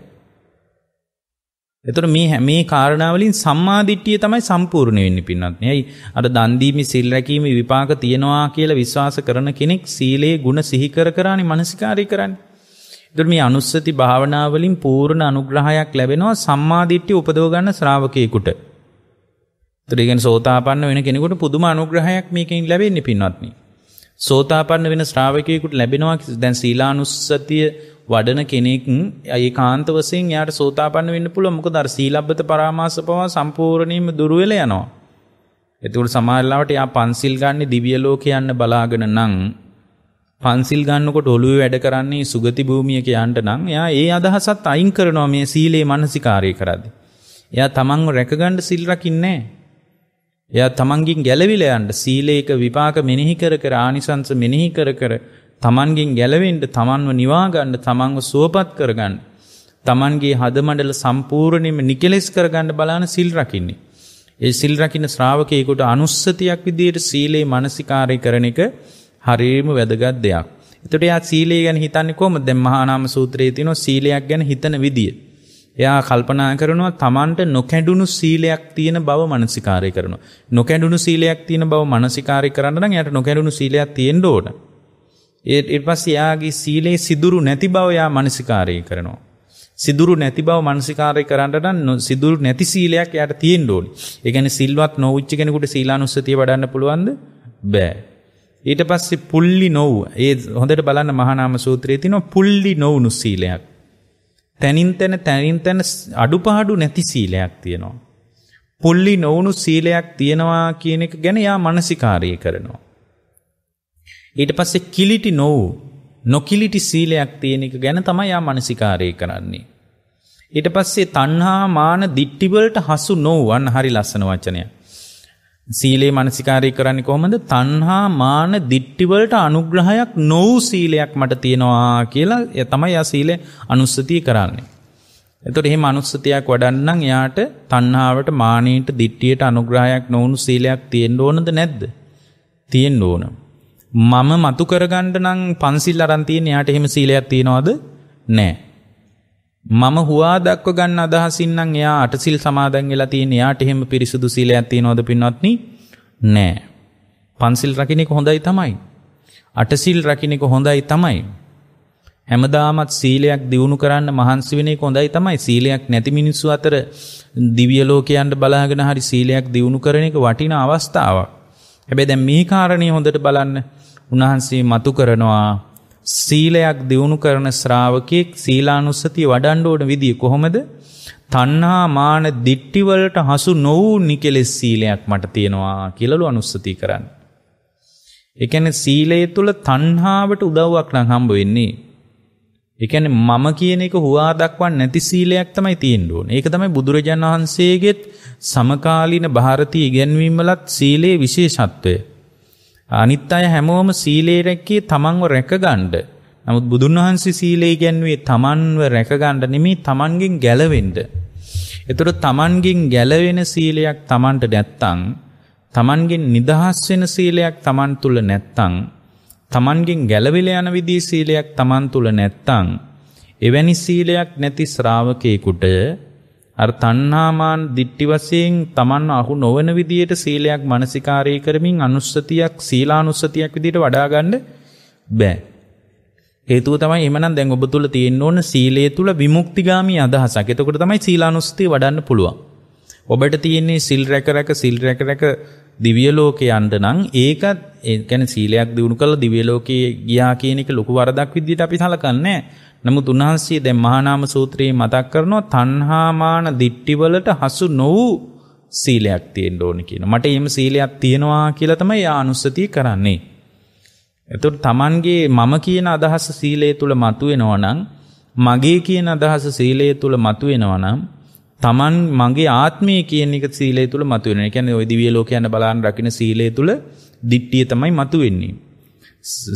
එතකොට මේ මේ කාරණාවලින් සම්මාදිට්ඨිය තමයි සම්පූර්ණ වෙන්නේ පින්වත්නි. අයි අර දන් දීමේ සිල් රැකීමේ විපාක තියනවා කියලා විශ්වාස කරන කෙනෙක් සීලේ ගුණ සිහි කර කරානේ මනසිකාරී කරන්නේ. එතකොට මේ අනුස්සති භාවනාවලින් පූර්ණ අනුග්‍රහයක් ලැබෙනවා සම්මාදිට්ඨිය උපදව ගන්න ශ්‍රාවකයෙකුට. ඒතර සෝතාපන්න වෙන කෙනෙකුට පුදුම අනුග්‍රහයක් මේකෙන් ලැබෙන්නේ පින්වත්නි. සෝතාපන්න වෙන ශ්‍රාවකයෙකුට ලැබෙනවා දැන් සීලානුස්සතිය වඩන කෙනෙක් ඒ කාන්ත වශයෙන් එයාට සෝතාපන්න වෙන්න පුළුවන්. මොකද අර සීලබ්බත පරාමාස පව සම්පූර්ණයෙන්ම දුර වෙලා යනවා. එතකොට සමාජලාවට යා පන්සිල් ගන්න දිව්‍ය ලෝක යන්න බලාගෙන නම් පන්සිල් ගන්නකොට ඔළුවේ වැඩ කරන්නේ සුගති භූමියක යන්න නම් එයා ඒ අදහසත් අයින් කරනවා මේ සීලේ මානසිකාරය කරද්දී. එයා තමන්ව රැකගන්න සිල් රකින්නේ නැහැ. එයා තමන්ගින් ගැලවිලයන්ට සීලේක විපාක මෙනෙහි කර කර ආනිසංස මෙනෙහි කර කර තමන්ගින් ගැලවෙන්ට තමන්ව නිවාගණ්ඩ තමන්ව සුවපත් කරගන්න. තමන්ගේ හදමඩල සම්පූර්ණයම නිකෙලෙස් කරගන්න බලාන සිල් රකින්නේ. ඒ සිල් රකින ශ්‍රාවකයකුට අනුස්සතියක් විදියට සීලේ මනසිකාරය කරන එක හරීම වැදගත් දෙයක්. එතට යා සීලේ ගැන හිතන්නේ කොම දෙම්මහානාම සූත්‍රයේ තිනො සීලයක් ගැන හිතන විදිිය. එයා කල්පනා කරනවා තමන්ට නොකැඩුණු සීලයක් තියෙන බව මනසිකාරය කරනවා. නොකැඩුණු සීලයක් තියෙන බව මනසිකාරය කරන්න නම් එයාට නොකැඩුණු සීලයක් තියෙන්න ඕන. ඊට පස්සේ එයාගේ සීලේ සිදුරු නැති බව එයා මනසිකාරය කරනවා. සිදුරු නැති බව මනසිකාරය කරන්න නම් සිදුරු නැති සීලයක් එයාට තියෙන්න ඕනි. ඒ කියන්නේ සිල්වත් නොවිච්ච කෙනෙකුට සීලානුස්සතිය වඩන්න පුළුවන්ද? බෑ. ඊට පස්සේ පුල්ලි නොව්. ඒ හොඳට බලන්න මහානාම සූත්‍රයේ තියෙනවා පුල්ලි නොවුණු සීලයක්. තැනින් තැන තැනින් තැන අඩුපාඩු නැති සීලයක් තියෙනවා. පුල්ලි නොවුණු සීලයක් තියෙනවා කියන එක ගැන යා මානසිකාරය කරනවා. ඊට පස්සේ කිලිටි නොවු නොකිලිටි සීලයක් තියෙන එක ගැන තමයි යා මානසිකාරය කරන්නේ. ඊට පස්සේ තණ්හා මාන දික්ටි වලට හසු නොවුවන් හරි ලස්සන වචනයක්. සීලේ මානසිකාරය කරන්නේ කොහොමද? තණ්හා මාන දිට්ටි වලට අනුග්‍රහයක් නොවු සීලයක් මට තියෙනවා කියලා එයා තමයි යා සීලය අනුස්සතිය කරන්නේ. එතකොට එහෙම අනුස්සතියක් වඩන්න නම් එයාට තණ්හාවට මානෙට දිට්ටියට අනුග්‍රහයක් නොවුණු සීලයක් තියෙන්න ඕනද නැද්ද? තියෙන්න ඕන. මම මතු කරගන්න නම් පන්සිල් අරන් තියෙන එයාට එහෙම සීලයක් තියනවද? නැහැ. මම හුවා දක්ව ගන්න අදහසින් නම් එයා අටසිල් සමාදන් වෙලා තියෙන එයාට එහෙම පිරිසුදු සීලයක් තියනවද පින්වත්නි? නෑ. පන්සිල් රකින්න එක හොඳයි තමයි. අටසිල් රකින්න එක හොඳයි තමයි. හැමදාමත් සීලයක් දියුණු කරන්න මහන්සි වෙන එක හොඳයි තමයි. සීලයක් නැති මිනිස්සු අතර දිව්‍ය ලෝකයන්ට බලාගෙන හරි සීලයක් දියුණු කරන එක වටින අවස්ථාවක්. හැබැයි දැන් මේ කාරණේ හොඳට බලන්න. උන්වහන්සේ මතු කරනවා සීලයක් දියුණු කරන ශ්‍රාවකයෙක් සීලානුස්සතිය වඩන්න ඕන විදිය කොහොමද? තණ්හා මාන දිට්ටි වලට හසු නොවුනි කෙලෙස් සීලයක් මට තියෙනවා කියලාලු අනුස්සති කරන්නේ. ඒ කියන්නේ සීලය තුල තණ්හාවට උදව්වක් නම් හම්බ වෙන්නේ. ඒ කියන්නේ මම කියන එක හුවා දක්වන්නේ නැති සීලයක් තමයි තියෙන්න ඕනේ. ඒක තමයි බුදුරජාණන් වහන්සේගෙත් සමකාලීන ಭಾರತೀಯ ඉගැන්වීම් වලත් සීලේ විශේෂත්වය. අනිත් අය හැමෝම සීලේ රැක්කේ තමන්ව රැකගන්න. නමුත් බුදුන් වහන්සේ සීලේ ඉගැන්වුවේ තමන්ව රැකගන්න නෙමෙයි තමන්ගෙන් ගැලවෙන්න. ඒතර තමන්ගෙන් ගැලවෙන සීලයක් තමන්ට නැත්තම් තමන්ගෙන් නිදහස් වෙන සීලයක් තමන් තුල නැත්තම් තමන්ගෙන් ගැලවිලා යන විදිහේ සීලයක් තමන් තුල නැත්තම් එවැනි සීලයක් නැති ශ්‍රාවකේකට අර තණ්හාමාන දිට්ටි වශයෙන් Taman අහු නොවන විදියට සීලයක් මානසිකාරය කරමින් අනුස්සතියක් සීලානුස්සතියක් විදියට වඩා ගන්න බෑ. හේතුව තමයි එමනම් දැන් ඔබ තුල තියෙන්න ඕන සීලයේ තුල විමුක්තිගාමී අදහසක්. එතකොට තමයි සීලානුස්සතිය වඩන්න පුළුවන්. ඔබට තියෙන්නේ සිල් රැක රැක සිල් රැක රැක දිව්‍ය ලෝකේ යන්න නම් ඒකත් ඒ කියන්නේ සීලයක් දිනු කළා දිව්‍ය ලෝකේ ගියා කියන එක ලොකු වරදක් විදිහට අපි සලකන්නේ නමුත් උන්වහන්සේ දැන් මහානාම සූත්‍රයේ මතක් කරනවා තණ්හාමාන දිට්ටිවලට හසු නොවු සීලයක් තියෙන්න ඕන කියනවා. මට එහෙම සීලයක් තියෙනවා කියලා තමයි ආනුස්සතිය කරන්නේ. එතකොට Tamanගේ මම කියන අදහස සීලය තුල මතුවෙනවා නම් මගේ කියන අදහස සීලය තුල මතුවෙනවා නම් තමන් මගේ ආත්මය කියන එක සීලය තුළ මතුවෙන. ඒ කියන්නේ ওই දිව්‍ය ලෝකයන් බලන රකින්න සීලය තුළ දිට්ඨිය තමයි මතුවෙන්නේ.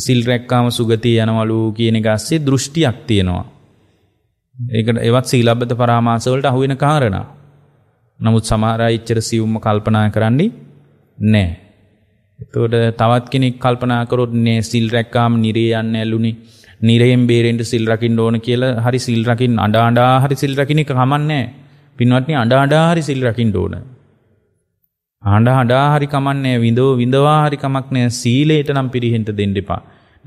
සිල් රැක්කාම සුගතිය යනවලු කියන එක ඇස්සේ දෘෂ්ටියක් තියෙනවා. ඒකට ඒවත් සීලබ්බත පරාමාස වලට අහු වෙන කාරණා. නමුත් සමහර අය ඉච්චර සියුම්ම කල්පනා කරන්නේ නැහැ. එතකොට තවත් කෙනෙක් කල්පනා කරොත් නේ සිල් රැක්කාම නිරේ යන්න ඇලුනේ. නිරයෙන් බේරෙන්න සිල් රකින්න ඕන කියලා හරි සිල් රකින්න අඬා අඬා හරි සිල් රකින්න එක කමන්නේ නැහැ. පින්වත්නි අඬා අඬා හරි සිල් රකින්න ඕන. අඬා අඬා හරි කමන්නේ විඳෝ විඳවා හරි කමක් නෑ සීලයට නම් පිරිහෙන්න දෙන්න එපා.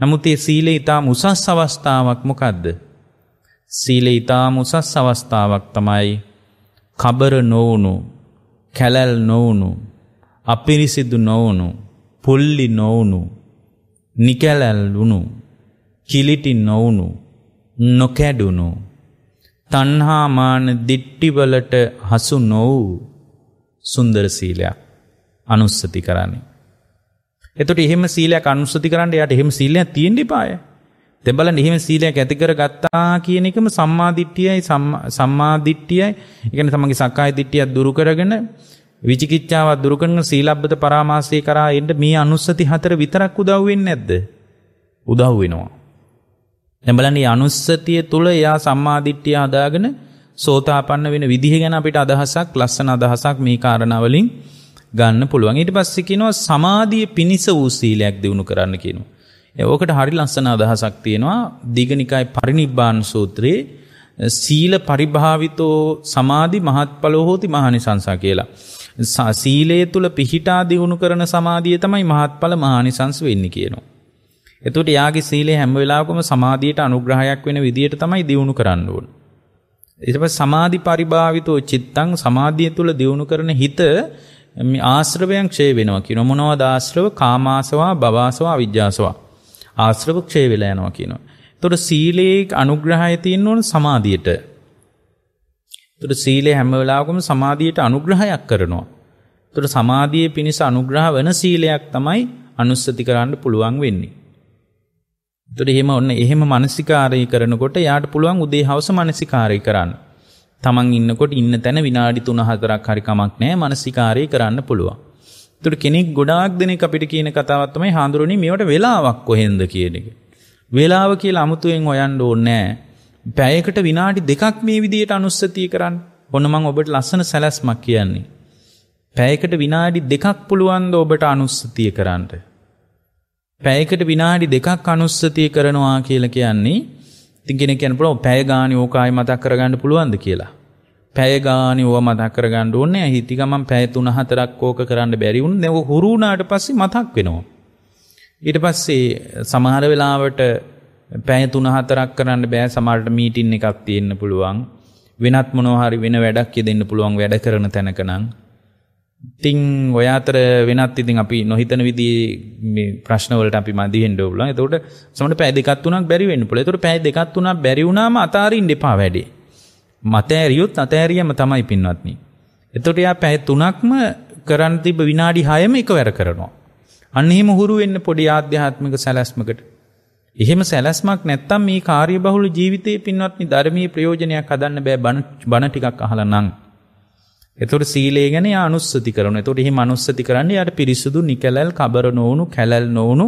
නමුත් මේ සීලය ඊටාම උසස් අවස්ථාවක් මොකද්ද? සීලය ඊටාම උසස් අවස්ථාවක් තමයි කබර නොවුණු, කැලල් නොවුණු, අපිරිසිදු නොවුණු, පොල්ලි නොවුණු, නිකැලල් වුණු, කිලිටි නොවුණු, නොකැඩුණු තන්හාමාන දිට්ටිවලට හසු නොවූ සුන්දර සීලයක් අනුස්සති කරන්නේ. එතට එහෙම සීලයක් අනුස්සති කරන්න යට එහෙම සීලයක් තියෙන්ඩි පාය. දෙබල නිහෙම සීලයක් ඇතිකර ගත්තා කියන එකම සම්මාධිට්ටියයි සම්මාධිට්ටියයි එකන තමගේ සක්කායි දිට්ටියත් දුරුකරගෙන විචිකිච්චාවත් දුරකරන සීලබ්බත පරාමාසය කරා එන්ට මේ අනුස්සති හතර විතරක් උදව්වෙන් නැද්ද. උදව් වෙනවා. නැබලන්නේ අනුස්සතිය තුළ එයා සම්මාධිට්්‍යිය අදාගෙන සෝතාපන්න වෙන විදිහ ගැන අපිට අදහසක් ලස්සන අදහසක් මේ කාරණවලින් ගන්න පුළුවන් ඊට පස්සෙකිනවා සමාධිය පිණිස වූ සීලයක් දියුණු කරන්න කියනවා. ඕකට හරි ලස්සන අදහසක් තියෙනවා දිගනිකයි පරිනිබ්බාන් සූත්‍රයේ සීල පරිභාවිතෝ සමාධි මහත්ඵලෝ හෝති මහානිසංසා කියලා. සීලය තුළ පිහිටා දියුණු කරන සමාධිය තමයි මහත්ඵල මහානිසංස වෙන්නේ කියනවා. එතකොට යාගේ සීලය හැම වෙලාවකම සමාධියට අනුග්‍රහයක් වෙන විදියට තමයි දියුණු කරන්න ඕන. ඊට පස්සේ සමාධි පරිභාවිතෝ චිත්තං සමාධිය තුල දියුණු කරන හිත මේ ආශ්‍රවයන් ක්ෂය වෙනවා කියනවා. මොනවද ආශ්‍රව? කාමාසවා, භවආසවා, අවිජ්ජාසවා. ආශ්‍රව ක්ෂය වෙලා යනවා කියනවා. එතකොට සීලේ අනුග්‍රහය තියෙන්න ඕන සමාධියට. එතකොට සීලය හැම වෙලාවකම සමාධියට අනුග්‍රහයක් කරනවා. එතකොට සමාධියේ පිණිස අනුග්‍රහ වෙන සීලයක් තමයි අනුස්සති කරන්න පුළුවන් වෙන්නේ. තොට එහෙම ඔන්න එහෙම මනසිකාරය කරනකොට යාට පුළුවන් උදේ හවස මනසිකාරය කරන්න. තමන් ඉන්නකොට ඉන්න තැන විනාඩි තුන හතරක් හරිකමක් නෑ මනසිකාරය කරන්න පුළුවන්. තුට කෙනෙක් ගොඩාක් දෙනෙ අපිට කියන කතාවත්තමයි හාඳුරුණනි මේට වෙලාවක් කොහෙන්ද කියන එක. වෙලාව කියලා අමුතුවෙන් ඔයන් ඕන්නෑ. පැයකට විනාඩි දෙකක් මේ විදියට අනුස්සතිය කරන්න ඔන්න මං ඔබට ලස්සන සැලැස්මක් කියන්නේ. පැයකට විනාඩි දෙකක් පුළුවන්ද ඔබට අනුස්සතිය කරන්නට. පැයකට විනාඩි දෙකක් අනුස්සතිය කරනවා කියලා කියන්නේ තිගෙන කැනපුල පැයගානි ඕකායි මතක් කරගන්න පුළුවන්ද කියලා. පැයගානි ඕව මතක් කරගන්න ඕනේ හිතිකමන් පැය තුන හතරක් ඕක කරන්න බැරි වුණ දැන් හුරුුණාට පස්සේ මතක් වෙනවා. ඊට පස්සේ සමහර වෙලාවට පැය තුන හතරක් කරන්න බෑ සමහරට මීටින් එකක් තියෙන්න පුළුවන්. වෙනත් මොනවා හරි වෙන වැඩක් යෙදෙන්න පුළුවන් වැඩ කරන තැනක නම් ඉතින් ඔය අතර වෙනත් ඉතින් අපි නොහිතන විදිහේ මේ ප්‍රශ්න වලට අපි මදි වෙන්න ඕන. එතකොට සමහර පැය දෙකක් තුනක් බැරි වෙන්න පුළුවන්. එතකොට පැය දෙකක් තුනක් බැරි වුණාම අතාරින්න එපා වැඩේ. මතෑරියොත් අතෑරියම තමයි පින්වත්නි. එතකොට යා පැය තුනක්ම කරන්න තිබ්බ විනාඩි 6ම එකවර කරනවා. අන්න එහෙම හුරු වෙන්න පොඩි ආධ්‍යාත්මික සැලැස්මකට. එහෙම සැලැස්මක් නැත්තම් මේ කාර්යබහුල ජීවිතේ පින්වත්නි ධර්මීය ප්‍රයෝජනයක් හදන්න බෑ බණ ටිකක් අහලා නම්. එතොට සීලේ ගැන අනුස්සති කරන තොට එහි මනුස්සති කරන්නේ යට පිරිසුදු නිකැලැල් කබර නොවනු කැලැල් නොවනු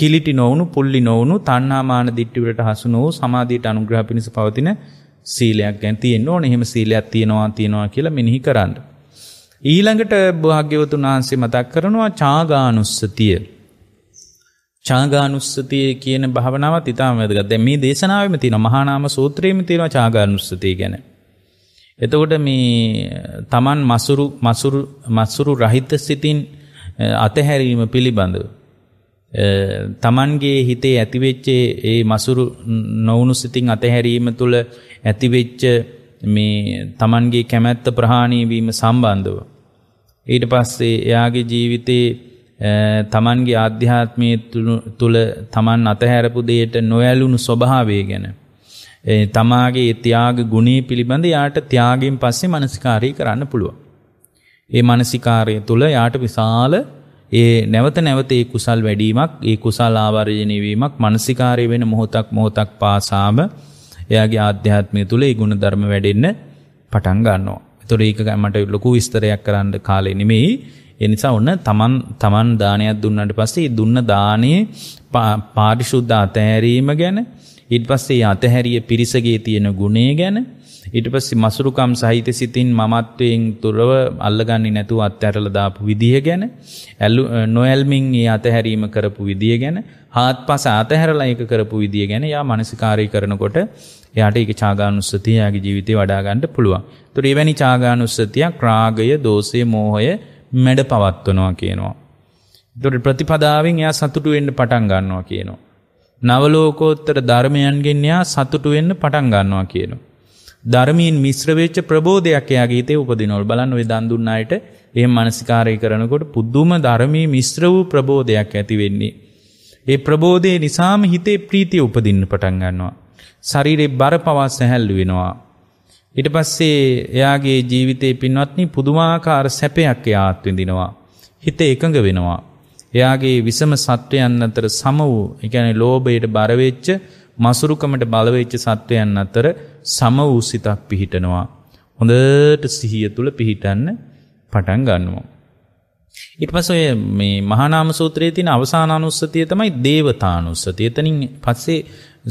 කිලිටි නොවනු පුල්ලි නොවනු තන්නාමාන දිට්ටිවට හසු නොවූ සමාධීට අනුග්‍රහ පිණිස පවතින සීලයක් ගැන් තියෙන් ඕන එහෙම සීලයක් තියෙනවා තියෙනවා කියලා මිනිහි කරන්න. ඊළඟට භාග්‍යවතුන් වහන්සේ මතක් කරනවා චාගානුස්සතිය. චාගානුස්සතිය කියන භාවනාවත් ඉතාම වැදගත් දැ මේ දේශනාවම තින මහානාම සූත්‍රයම තියෙනවා චාගානුස්සතිය ගැන. එතකොට මේ තමන් මසුරු මසුරු මසුරු රහිත සිතින් අතහැරීම පිළිබඳව තමන්ගේ හිතේ ඇතිවෙච්ච ඒ මසුරු නොවුණු සිතින් අතහැරීම තුළ ඇතිවෙච්ච මේ තමන්ගේ කැමැත්ත ප්‍රහාණී වීම සම්බන්ධව ඊට පස්සේ එයාගේ ජීවිතේ තමන්ගේ ආධ්‍යාත්මය තුළ තමන් අතහැරපු දෙයට නොයැලුණු ස්වභාවය ගැන තමාගේ ත්‍යාග ගුණේ පිළිබඳ යාට ත්‍යාගයෙන් පස්සේ මනසිකාරය කරන්න පුළුවන්. ඒ මනසිකාරය තුළ යාට විශාල ඒ නැවත නැවත ඒ කුසල් වැඩිවීමක් ඒ කුසල් ආවර්ජනය වීමක් මානසිකාරය වෙන මොහොතක් මොහොතක් පාසාම එයාගේ ආධ්‍යාත්මය තුළ ඒ ගුණ ධර්ම වැඩෙන්න පටන් ගන්නවා. ඒතොර ඒක මට ලොකු විස්තරයක් කරන්න කාලේ නෙමෙයි. ඒ නිසා ඔන්න තමන් තමන් දානයක් දුන්නාට පස්සේ දුන්න දානේ පාරිශුද්ධ අතෑරීම ගැන ඊට පස්සේ අතහැරිය පිරිසගේ තියෙන ගුණය ගැන ඊට පස්සේ මසුරුකම් සහිත සිතින් මමත්වයෙන් තුරව අල්ලගන්නේ නැතුව අත්හැරලා දාපු විදිය ගැන ඇලු නොඇල්මින් ඒ අතහැරීම කරපු විදිය ගැන හාත්පස අතහැරලා ඒක කරපු විදිය ගැන යා මානසිකාරය කරනකොට එයාට ඒක චාගානුස්සතිය යාගේ ජීවිතේ වඩා ගන්න පුළුවන්. ඒතොර එවැනි චාගානුස්සතියක් රාගය, දෝෂය, මෝහය මැඩ පවත්වනවා කියනවා. ඒතොර ප්‍රතිපදාවෙන් එයා සතුටු වෙන්න පටන් ගන්නවා කියනවා. නවලෝකෝත්තර ධර්මයන්ගෙන් යා සතුටු වෙන්න පටන් ගන්නවා කියනවා. ධර්මීන් මිශ්‍රවෙච්ච ප්‍රබෝධයක් එයාගේ හිතේ උපදිනවල් බලන්න ඔය දන් දුන්න අයට එහෙම මානසිකාරය කරනකොට පුදුම ධර්මී මිශ්‍ර වූ ප්‍රබෝධයක් ඇති වෙන්නේ. ඒ ප්‍රබෝධය නිසාම හිතේ ප්‍රීතිය උපදින්න පටන් ගන්නවා. ශරීරේ බර පවා සැහැල්ලු වෙනවා. ඊට පස්සේ එයාගේ ජීවිතේ පින්වත්නි පුදුමාකාර සැපයක් එයා අත්විඳිනවා. හිත එකඟ වෙනවා. එයාගේ විසම සත්වයන් අතර සම වූ එකැන ලෝබයට බරවෙච්ච මසුරුකමට බලවෙච්ච සත්වයන් අතර සම වූ සිතක් පිහිටනවා. හොඳට සිහිය තුළ පිහිටන්න පටන් ගන්නවා. ඉට පස ඔය මේ මහානාම සූත්‍රයේ තින අවසානානුස්සතිය තමයි දේවතානුස්සතිය එතනින් පස්සේ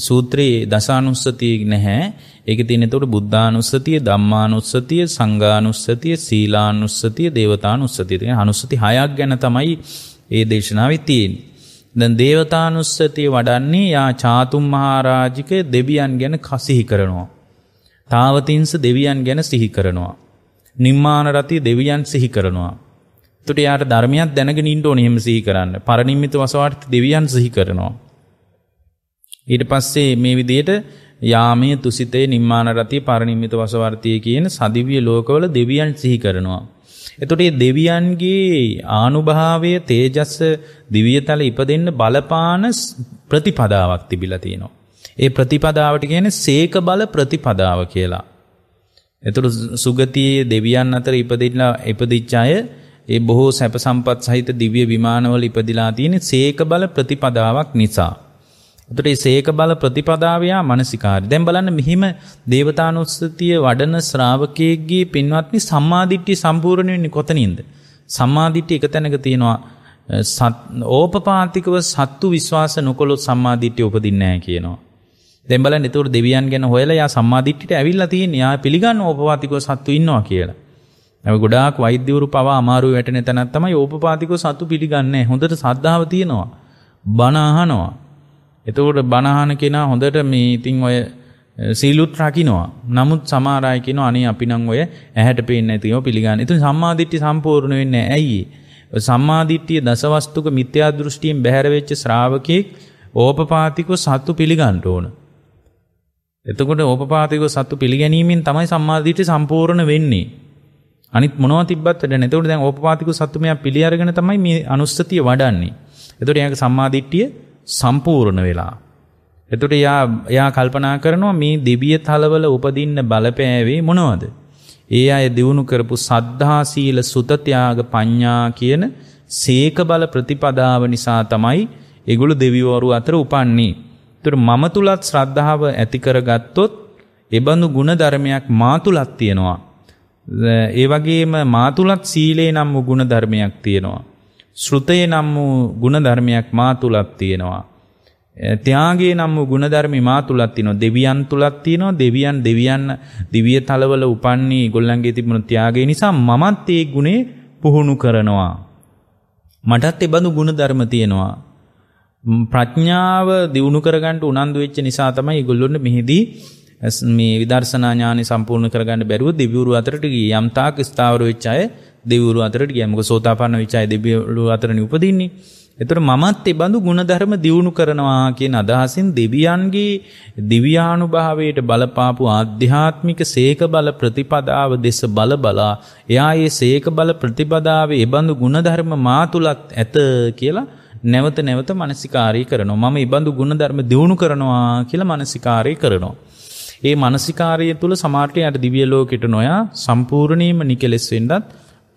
සූත්‍රයේ දසානුස්සතිය නැහැ ඒක තිනෙතට බුද්ධානුස්සතිය ධම්මානුස්සතිය සංඝානුස්සතිය සීලානුස්සතිය දේවතානුස්සතිය අනුස්සති හයක් ගැන තමයි ඒ දේශනාව තියෙන්. දැන් දේවතානුස්සතිය වඩන්නේ යා චාතුම් මහාරාජික දෙවියන් ගැන කසිහි කරනවා. තාවතින්ස දෙවියන් ගැන සිහි කරනවා. නිර්මාණ රති දෙවියන් සිහි කරනවා. එතකොට යාට ධර්මයක් දැනගෙන ඉන්න ඕනේ එහෙම සිහි කරන්න. පරිනිම්මිත වසවාට දෙවියන් සිහි කරනවා. ඊට පස්සේ මේ විදිහට යාමයේ තුසිතේ නිර්මාණ රති පරිනිම්මිත වසවර්තිය කියන සදිව්‍ය ලෝකවල දෙවියන් සිහි කරනවා. එතකොට මේ දෙවියන්ගේ ආනුභාවය තේජස දිව්‍යතල ඉපදෙන්න බලපාන ප්‍රතිපදාවක් තිබිලා තියෙනවා. ඒ ප්‍රතිපදාවට කියන්නේ සීක බල ප්‍රතිපදාව කියලා. එතකොට සුගතියේ දෙවියන් අතර ඉපදෙලා ඉපදිච්ච අය ඒ බොහෝ සැප සම්පත් සහිත දිව්‍ය විමානවල ඉපදිලා තියෙන සීක බල ප්‍රතිපදාවක් නිසා. එතකොට මේ සීක බල ප්‍රතිපදාව යා මානසිකාරය. දැන් බලන්න මෙහිම දේවතානුස්සතිය වඩන ශ්‍රාවකයෙක්ගේ පින්වත්නි සම්මාදිට්ඨිය සම්පූර්ණ වෙන්නේ කොතනින්ද? සම්මාදිට්ඨිය එක තැනක තියෙනවා ඕපපාතිකව සත්තු විශ්වාස නොකොළොත් සම්මාදිට්ඨිය උපදින්නේ නැහැ කියනවා. දැන් බලන්න ඒතකොට දෙවියන් ගැන හොයලා යා සම්මාදිට්ඨියට ඇවිල්ලා තියෙන. යා පිළිගන්න ඕපපාතිකව සත්තු ඉන්නවා කියලා. අපි ගොඩාක් වෛද්‍යවරු පවා අමාරු වැටෙන තැනක් තමයි ඕපපාතිකව සත්තු පිළිගන්නේ. හොඳට සද්ධාව තියෙනවා. බණ අහනවා. එතකොට බණහන කෙනා හොඳට මේ ඉතින් ඔය සීලුත් රකින්නවා. නමුත් සමහර අය කියනවා අනේ අපි නම් ඔය ඇහැට පේන්නේ නැතිව පිළිගන්න. ඉතින් සම්මාදිට්ඨිය සම්පූර්ණ වෙන්නේ නැහැ. ඇයි සම්මාදිට්ඨිය දසවස්තුක මිත්‍යා දෘෂ්ටියෙන් බැහැර වෙච්ච ශ්‍රාවකෙක් ඕපපාතිකව සතු පිළිගන්න ඕන. එතකොට ඕපපාතිකව සතු පිළිගැනීමෙන් තමයි සම්මාදිට්ඨිය සම්පූර්ණ වෙන්නේ. අනිත් මොනවා තිබ්බත් වැඩ නැහැ. එතකොට දැන් ඕපපාතිකව සතු මෙයා පිළි අරගෙන තමයි මේ අනුස්සතිය වඩන්නේ. එතකොට එයාගේ සම්මාදිට්ඨිය සම්පූර්ණ වෙලා. එතකොට යා යා කල්පනා කරනවා මේ දෙවිය තලවල උපදින්න බලපෑවේ මොනවද? ඒ අය දිනු කරපු සද්ධා සීල සුත ත්‍යාග පඤ්ඤා කියන සීක බල ප්‍රතිපදාව නිසා තමයි ඒගොල්ලෝ දෙවිවරු අතර උපන්නේ. ඒතර මම තුලත් ශ්‍රද්ධාව ඇති කරගත්තොත් ඒබඳු ගුණ ධර්මයක් මා තුලත් තියෙනවා. ඒ වගේම මා තුලත් සීලේ නම් වූ ගුණ ධර්මයක් තියෙනවා. ශ්‍රුතය නම් වූ ගුණධර්මයක් මා තුලක් තියෙනවා. ත්‍යාගේ නම් වූ ගුණධර්මී මා තුලක් තියෙනවා. දෙවියන් තුලක් තියෙනවා. දෙවියන් දෙවියන් දිව්‍ය තලවල උපන්නේ ඒගොල්ලන්ගේ තිබුණු ත්‍යාගය නිසා මමත් ඒ ගුණේ පුහුණු කරනවා. මටත් ඒ බඳු ගුණධර්ම තියෙනවා. ප්‍රඥාව දියුණු කරගන්න උනන්දු වෙච්ච නිසා තමයි ඒගොල්ලොන්ට මෙහිදී මේ විදර්ශනා ඥානෙ සම්පූර්ණ කරගන්න බැරුව දෙවිවරු අතරට ගියේ. යම්තාක් ස්ථාවර වෙච්ච අය දෙවරු අතරට ගියමක සෝතාපන්න විචාය දෙවියලු අතරන උපදින්නේ. එතට මමත් එබඳු ගුණධර්ම දියුණු කරනවා කියන අදහසින් දෙවියන්ගේ දිවියානු භාවයට බලපාපු අධ්‍යාත්මික සේක බල ප්‍රතිපදාව දෙස බල බලා එයා ඒ සේක බල ප්‍රතිපදාව එබඳු ගුණධර්ම මාතුලත් ඇත කියලා නැවත නැවත මනසිකාරී කරනවා මම ඉබඳු ගුණධර්ම දියුණු කරනවා කියලා මනසිකාරී කරනවා. ඒ මනසිකාරය තුළ සමාර්ටයට දිවියලෝකට නොයා සම්පූර්ණීම නිකෙලෙස් වෙන්ඩත්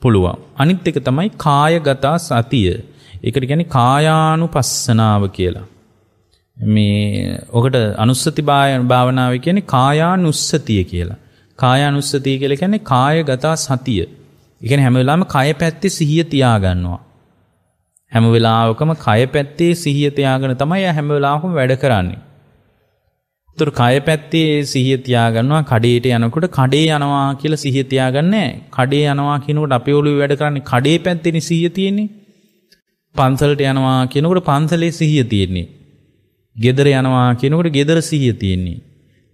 පුළුවන්. අනිත් එක තමයි කායගතා සතිය. ඒකට කියන්නේ කායානුපස්සනාව කියලා. මේ ඔකට අනුස්සති භාවනාව කියන්නේ කායානුස්සතිය කියලා. කායානුස්සතිය කියලා කියන්නේ කායගතා සතිය. ඒ කියන්නේ හැම වෙලාවෙම කය පැත්තේ සිහිය තියාගන්නවා. හැම වෙලාවකම කය පැත්තේ සිහිය තියාගෙන තමයි හැම වෙලාවකම වැඩ කරන්නේ. තොර කය පැත්තේ සිහිය තියාගන්නවා කඩේට යනකොට කඩේ යනවා කියලා සිහිය තියාගන්නේ කඩේ යනවා කියනකොට අපි ඔළුවේ වැඩ කරන්නේ කඩේ පැත්තේ සිහිය තියෙන්නේ පන්සලට යනවා කියනකොට පන්සලේ සිහිය තියෙන්නේ ගෙදර යනවා කියනකොට ගෙදර සිහිය තියෙන්නේ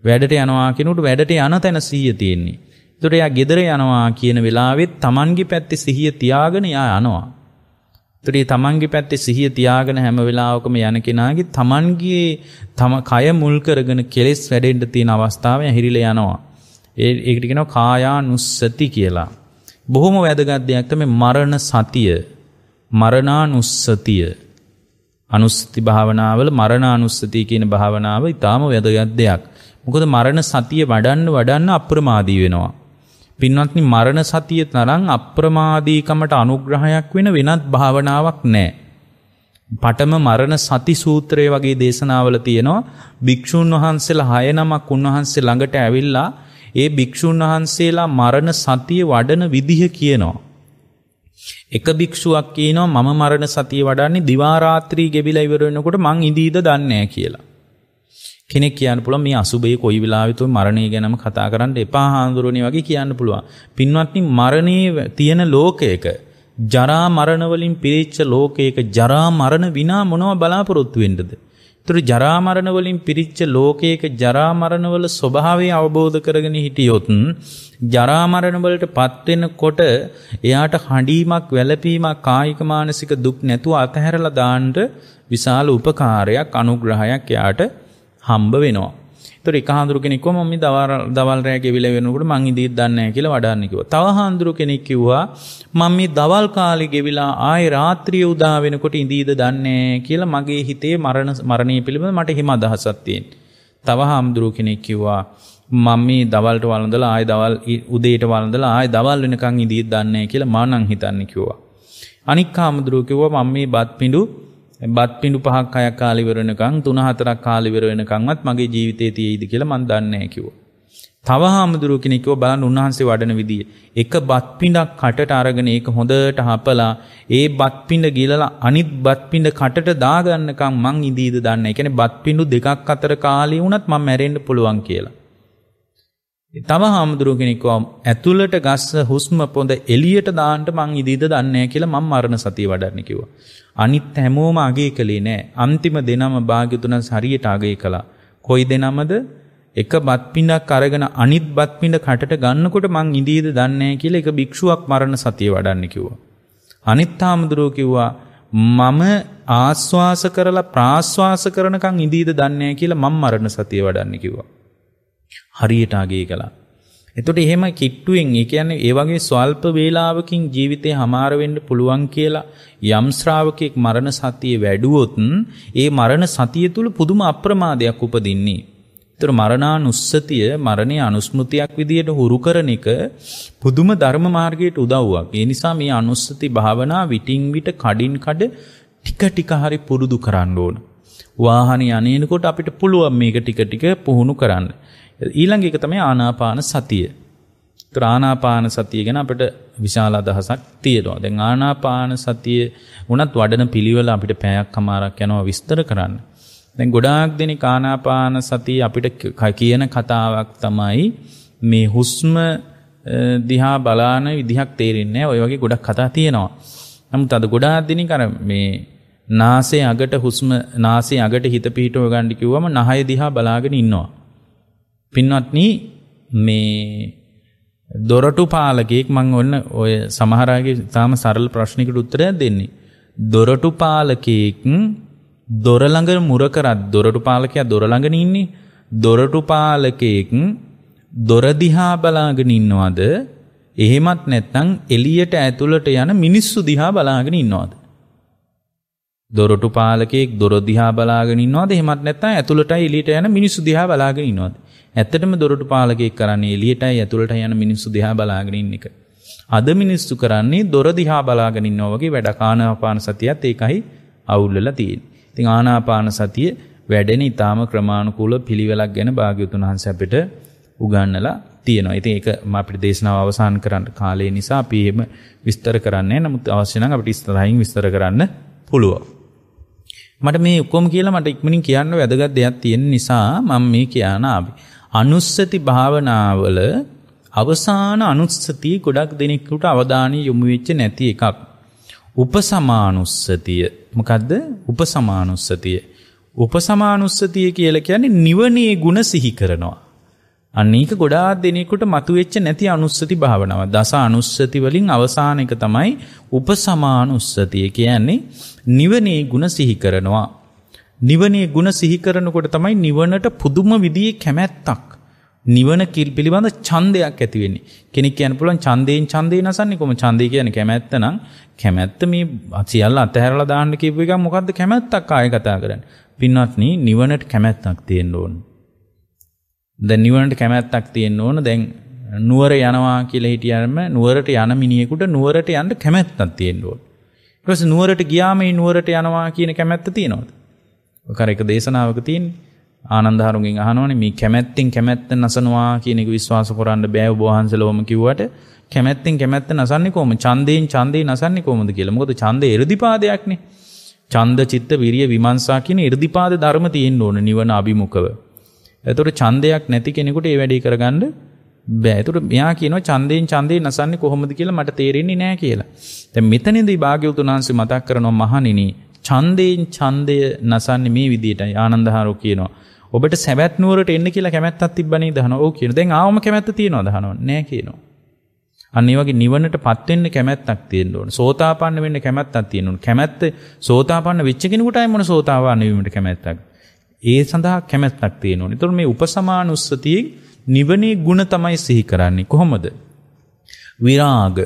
වැඩට යනවා කෙනට වැඩට යන තැන සීය තියෙන්නේ. තුොට එයා ගෙදර යනවා කියන වෙලාවෙත් තමන්ගේ පැත්ති සිහිය තියාගෙන යා යනවා. එතකොට මේ තමන්ගේ පැත්තේ සිහිය තියාගෙන හැම වෙලාවකම යන කෙනාගේ තමන්ගේ තම කය මුල් කරගෙන කෙලෙස් වැඩෙන්න තියෙන අවස්ථාව ඇහිරිලා යනවා. ඒ ඒකට කියනවා කායානුස්සති කියලා. බොහොම වැදගත් දෙයක් තමයි මරණ සතිය. මරණානුස්සතිය. අනුස්සති භාවනාවල මරණානුස්සතිය කියන භාවනාව ඊටාම වැදගත් දෙයක්. මොකද මරණ සතිය වඩන්න වඩන්න අප්‍රමාදී වෙනවා. පින්වත්නි මරණ සතිය තරම් අප්‍රමාදීකමට අනුග්‍රහයක් වෙන වෙනත් භාවනාවක් නැහැ. පටම මරණ සති සූත්‍රය වගේ දේශනාවල තියෙනවා භික්ෂුන් වහන්සේලා හය නමක් උන්වහන්සේ ළඟට ඇවිල්ලා ඒ භික්ෂුන් වහන්සේලා මරණ සතිය වඩන විදිහ කියනවා. එක භික්ෂුවක් කියනවා මම මරණ සතිය වඩන්නේ දිවා රාත්‍රී ගෙවිලා ඉවර වෙනකොට මං ඉඳීද දන්නේ නැහැ කියලා. කෙනෙක් කියන්න පුළුවන් මේ අසුබයේ කොයි වෙලාවෙත් මරණය ගැනම කතා කරන්න එපා හාඳුරණේ වගේ කියන්න පුළුවන්. පින්වත්නි මරණේ තියෙන ලෝකයක ජරා මරණ වලින් පිරිච්ච ලෝකයක ජරා මරණ විනා මොනව බලාපොරොත්තු වෙන්නද? ඒතර ජරා මරණ වලින් පිරිච්ච ලෝකයක ජරා මරණ වල ස්වභාවය අවබෝධ කරගෙන හිටියොත් ජරා මරණ වලටපත් වෙනකොට එයාට හඬීමක් වැළපීමක් කායික මානසික දුක් නැතුව අතහැරලා දාන්න විශාල උපකාරයක් අනුග්‍රහයක් එයාට හම්බ වෙනවා. තොර එක හාදුරු කෙනෙක්ව මම දවල් දවල් රෑ ගෙවිලා වෙනකොට මං ඉදිරියට දන්නේ නැහැ කියලා වඩාන්න කිව්වා. තව හාදුරු කෙනෙක් කිව්වා මම මේ දවල් කාලේ ගෙවිලා ආයේ රාත්‍රිය උදා වෙනකොට ඉඳීද දන්නේ කියලා මගේ හිතේ මරණ මරණය පිළිබඳ මට හිම අදහසක් තියෙනවා. තව හාමුදුරු කෙනෙක් කිව්වා මම මේ දවල්ට වළඳලා ආයේ දවල් උදේට වළඳලා ආයේ දවල් වෙනකන් ඉඳීද දන්නේ කියලා මා නම් හිතන්නේ කිව්වා. අනික් හාමුදුරුවෝ කිව්වා මම මේ බත් පිඬු බත් පිඩු පහක් අයක් කාලිවරෙනකං තුන හතරක් කාලිවර වෙනකංවත් මගේ ජීවිතය තියෙයිද කියලා මන් දන්නේ කිවෝ. තව හාමුදුරුව කෙනෙකව බලන් උන්වහන්සේ වඩන විදිිය. එක බත්පිඩක් කටට අරගෙන ඒක හොඳට හපලා ඒ බත්පිඩ ගිලලා අනිත් බත්පිඩ කටට දාගන්නකම් මං ඉදීද දන්න එකන බත්පිඩු දෙකක් අතර කාලී වනත් ම මැරෙන්ඩ පුළුවන් කියලා. තම හාමුදුරුව කෙනෙක්ව ඇතුළට ගස්ස හුස්ම පොඳ එලියට දාන්ට මං ඉදිද දන්නේ කියලා මං මරණ සතිය වඩන්න කිව්වා. අනිත් හැමෝම අගේ කළේ නෑ. අන්තිම දෙනම භාග්‍යතුණන් හරියට අගේ කළා. කොයි දෙනමද? එක බත් පිඬක් අරගෙන අනිත් බත් පිඬ කටට ගන්නකොට මං ඉදිද දන්නේ කියලා එක භික්ෂුවක් මරණ සතිය වඩන්න කිව්වා. අනිත් හාමුදුරුව කිව්වා මම ආස්වාස කරලා ප්‍රාස්වාස කරනකන් ඉදිද දන්නේ කියලා මං මරණ සතිය වඩන්න කිව්වා. හරියට අගේ කළා. එතකොට එහෙම කිට්ටුවෙන් ඒ කියන්නේ ඒ වගේ ස්වල්ප වේලාවකින් ජීවිතේ හමාර වෙන්න පුළුවන් කියලා යම් ශ්‍රාවකෙක් මරණ සතිය වැඩුවොත් ඒ මරණ සතිය තුල පුදුම අප්‍රමාදයක් උපදින්නේ. ඒතර මරණානුස්සතිය මරණයේ අනුස්මෘතියක් විදියට හුරු කරන එක පුදුම ධර්ම මාර්ගයට උදව්වක්. ඒ නිසා මේ අනුස්සති භාවනා විටින් විට කඩින් කඩ ටික ටික හරි පුරුදු කරන්න ඕන. වාහනේ යන්නේනකොට අපිට පුළුවන් මේක ටික ටික පුහුණු කරන්න. ඊළඟ එක තමයි ආනාපාන සතිය. ඒතර ආනාපාන සතිය ගැන අපිට විශාල අදහසක් තියෙනවා. දැන් ආනාපාන සතිය වුණත් වඩන පිළිවෙල අපිට පැයක් හමාරක් යනවා විස්තර කරන්න. දැන් ගොඩාක් දෙනෙක් ආනාපාන සතිය අපිට කියන කතාවක් තමයි මේ හුස්ම දිහා බලාන විදිහක් තේරෙන්නේ නැහැ. ඔය වගේ ගොඩක් කතා තියෙනවා. නමුත් අද ගොඩාක් දෙනෙක් අර මේ නාසයේ අගට හුස්ම නාසයේ අගට හිත පිහිටව ගන්න කිව්වම නහය දිහා බලාගෙන ඉන්නවා. පින්වත්න මේ දොරටු පාලකෙක් මං ඔන්න ඔය සමහරගේ තාම සරල් ප්‍රශ්නිකට උත්තරයක් දෙන්නේ. දොරටු පාලකයෙක් දොරළඟ මුරකරත් දොරටු පාලකයා දොරළඟන ඉන්නේ දොරටු පාලකයෙක් දොරදිහා බලාගෙන ඉන්නවාද එහෙමත් නැත්නම් එලියට ඇතුළට යන මිනිස්සු දිහා බලාගෙන ඉන්නවාද. දොරටු පාලකෙක් දොරදිහා බලාගෙන ඉන්නවාද එහෙමත් නැත්නම් ඇතුළට එලියට යන මිනිස්සු දිහා බලාගෙන ඉන්නවාද. ඇත්තටම දොරටු පාලකයෙක් කරන්නේ එළියටයි ඇතුළට යන මිනිස්සු දිහා බලාගෙන ඉන්න එක. අද මිනිස්සු කරන්නේ දොර දිහා බලාගෙන ඉන්නවා වගේ වැඩ ආනාපාන සතියත් ඒකයි අවුල්ලලා තියෙන්නේ. ඉතින් ආනාපාන සතිය වැඩෙන ඊටාම ක්‍රමානුකූල පිළිවෙලක් ගැන භාග්‍යවතුන් වහන්සේ අපිට උගන්වලා තියෙනවා. ඉතින් ඒක මම අපිට දේශනාව අවසන් කරන්න කාලය නිසා අපි එහෙම විස්තර කරන්නේ නමුත් අවශ්‍ය නම් අපිට ඉස්සරහින් විස්තර කරන්න පුළුවන්. මට මේ ඔක්කොම කියලා මට ඉක්මනින් කියන්න වැදගත් දෙයක් තියෙන නිසා මම මේ කියන ආවේ. අනුස්සති භාවනාවල අවසාන අනුස්සතිය ගොඩක් දෙනෙකුට අවධානය යොමු වෙච්ච නැති එකක්. උපසමානුස්සතිය. මොකද්ද? උපසමානුස්සතිය. උපසමානුස්සතිය කියලා කියන්නේ නිවනේ ಗುಣ සිහි කරනවා. අන්න ඒක ගොඩාක් දෙනෙකුට මතුවෙච්ච නැති අනුස්සති භාවනාව. දස අනුස්සති වලින් අවසාන එක තමයි උපසමානුස්සතිය. කියන්නේ නිවනේ ಗುಣ සිහි කරනවා. නිවනේ ಗುಣ සිහි කරනකොට තමයි නිවනට පුදුම විදිහේ කැමැත්තක්. නිවන කිල් පිළිබඳ ඡන්දයක් ඇති වෙන්නේ. කෙනෙක් කියන්න පුළුවන් ඡන්දයෙන් ඡන්දේ නසන්නේ කොහොම ඡන්දේ කියන්නේ කැමැත්ත නම් කැමැත්ත මේ සියල්ල අතහැරලා දාන්න කියපු එක මොකද්ද කැමැත්තක් ආයෙ කතා කරන්නේ. පින්වත්නි නිවනට කැමැත්තක් තියෙන්න ඕන. දැන් නිවනට කැමැත්තක් තියෙන්න ඕන. දැන් නුවර යනවා කියලා හිටියම නුවරට යන මිනිහෙකුට නුවරට යන්න කැමැත්තක් තියෙන්න ඕන. ඊට පස්සේ නුවරට ගියාම ඒ නුවරට යනවා කියන කැමැත්ත තියෙනවද? කර එක දේශනාවක තියෙන ආනන්දහරුන්ගෙන් අහනෝනේ මේ කැමැත්තෙන් කැමැත්ත නසනවා කියන එක විශ්වාස කරන්න බෑ ඔබ වහන්සේලවම කිව්වට කැමැත්තෙන් කැමැත්ත නසන්නේ කොහොම? ඡන්දයෙන් ඡන්දේ නසන්නේ කොහොමද කියලා. මොකද ඡන්දේ irdipaadayakනේ. ඡන්ද චිත්ත විරිය විමර්ශා කියන irdipaad ධර්ම තියෙන්න ඕන නිවන අභිමුඛව. එතකොට ඡන්දයක් නැති කෙනෙකුට ඒ වැඩේ කරගන්න බෑ. එතකොට මෙයා කියනවා ඡන්දයෙන් ඡන්දේ නසන්නේ කොහොමද කියලා මට තේරෙන්නේ නෑ කියලා. දැන් මෙතනදී භාග්‍යවතුන් වහන්සේ මතක් කරනවා මහණෙනි චන්දයෙන් චන්දය නසන්න මේ විදිටයි ආනන්දහාරෝ කියනවා. ඔබට සැබැත් නුවරට එන්න කියලා කැමැත්තත් තිබ්බනේ දහන ඕ කියන දැන් ආවම කැමැත්ත තියෙනවා දහනවා නෑ කියනවා. අන්න ඒ වගේ නිවනට පත් වෙන්න කැමැත්තක් තියෙන්න ඕන. සෝතාපන්න වෙන්න කැමැත්තක් තියෙන්න ඕන. කැමැත්ත සෝතාපන්න වෙච්ච කෙනෙකුටයි මොන සෝතාපන්න වීමට කැමැත්තක්. ඒ සඳහා කැමැත්තක් තියෙන්න ඕන. ඒතකොට මේ උපසමානුස්සතියෙන් නිවනේ ಗುಣ තමයි සිහි කරන්නේ කොහොමද? විරාග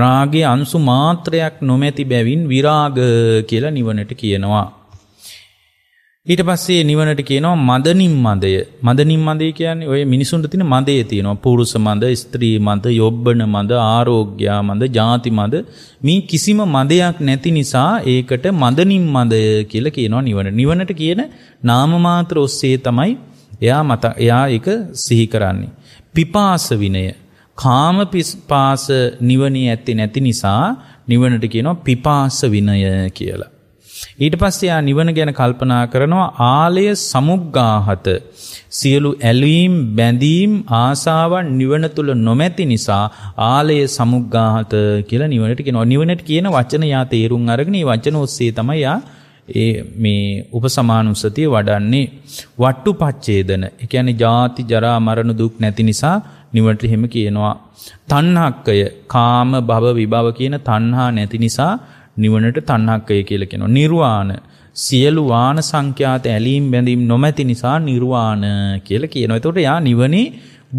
රාගයේ අංශු මාත්‍රයක් නොමැති බැවින් විරාග කියලා නිවනට කියනවා. ඊට පස්සේ නිවනට කියනවා මදනින් මදය. මදනින් මදය කියන්නේ ඔය මිනිසුන්ට තියෙන මදේ තියෙනවා. පුරුෂ මද, ස්ත්‍රී මද, යොබ්බන මද, ආරෝග්‍යා මද, ಜಾති මද. මේ කිසිම මදයක් නැති නිසා ඒකට මදනින් මදය කියලා කියනවා නිවන. නිවනට කියන නාම මාත්‍ර ඔස්සේ තමයි එයා මත එයා ඒක සිහි කරන්නේ. පිපාස විනය කාම පාස නිවනේ ඇත්තේ නැති නිසා නිවනට කියනවා පිපාස විනය කියලා. ඊට පස්සේ ආ නිවන ගැන කල්පනා කරනවා ආලය සමුග්ගාහත සියලු ඇලීම් බැඳීම් ආසාවන් නිවන තුල නොමැති නිසා ආලය සමුග්ගාහත කියලා නිවනට කියනවා නිවනට කියන වචන යා තේරුම් අරගෙන මේ වචන ඔස්සේ තමයි යා ඒ මේ උපසමානුස්සතිය වඩන්නේ වට්ටු පච්චේදන ඒ කියන්නේ ජාති ජරා මරණ දුක් නැති නිසා නිවට හෙම කියනවා. තන්හක්කය කාම භව විභව කියන තන්හා නැති නිසා නිවනට තන්හක්කය කියලකෙනවා. නිර්වාණ සියලු වාන සංඛ්‍යාත ඇලීම් බැඳීම් නොමැති නිසා නිර්වාණ කියල කියනවා. එතකොට යා නිවනේ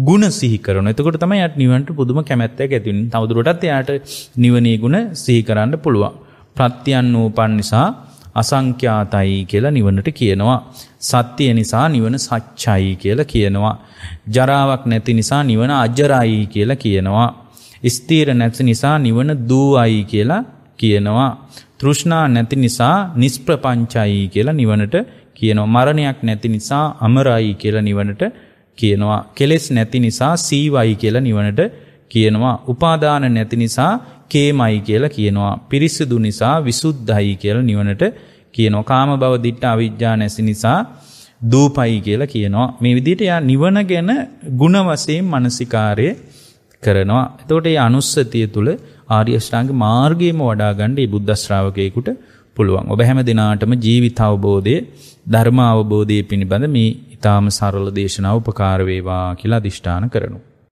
ගුණ සිහි කරන. එතකොට තමයි යට නිවනට පුදුම කැමැත්තක් ඇති වෙන්නේ. තවදුරටත් එයාට නිවනේ ගුණ සිහි කරන්න පුළුවන්. ප්‍රත්‍යන් නූපන් නිසා අසංඛ්‍යාතයි කියලා නිවනට කියනවා. සත්‍යය නිසා නිවන සච්චයි කියලා කියනවා. ජරාවක් නැති නිසා නිවන අජරයි කියලා කියනවා. ස්ථීර නැති නිසා නිවන දූවයි කියලා කියනවා. තෘෂ්ණා නැති නිසා නිෂ්ප්‍රපංචයි කියලා නිවනට කියනවා. මරණයක් නැති නිසා අමරයි කියලා නිවනට කියනවා. කෙලෙස් නැති නිසා සීවයි කියලා නිවනට කියනවා. උපාදාන නැති නිසා කේමයි කියලා කියනවා. පිරිසිදු නිසා විසුද්ධයි කියලා නිවනට කියනවා. කාම භව දිට්ඨ අවිජ්ජා නැසි නිසා දූපයි කියලා කියනවා. මේ විදිහට යා නිවන ගැන ಗುಣ වශයෙන් මානසිකාරය කරනවා. එතකොට මේ අනුස්සතිය තුල ආර්ය ශ්‍රාංග මාර්ගයේම වඩා ගන්න මේ බුද්ධ ශ්‍රාවකයෙකුට පුළුවන්. ඔබ හැම දිනාටම ජීවිත අවබෝධයේ ධර්ම අවබෝධයේ පිණිබඳ මේ ඊටාම සරල දේශනාව උපකාර වේවා කියලා අදිෂ්ඨාන කරනවා.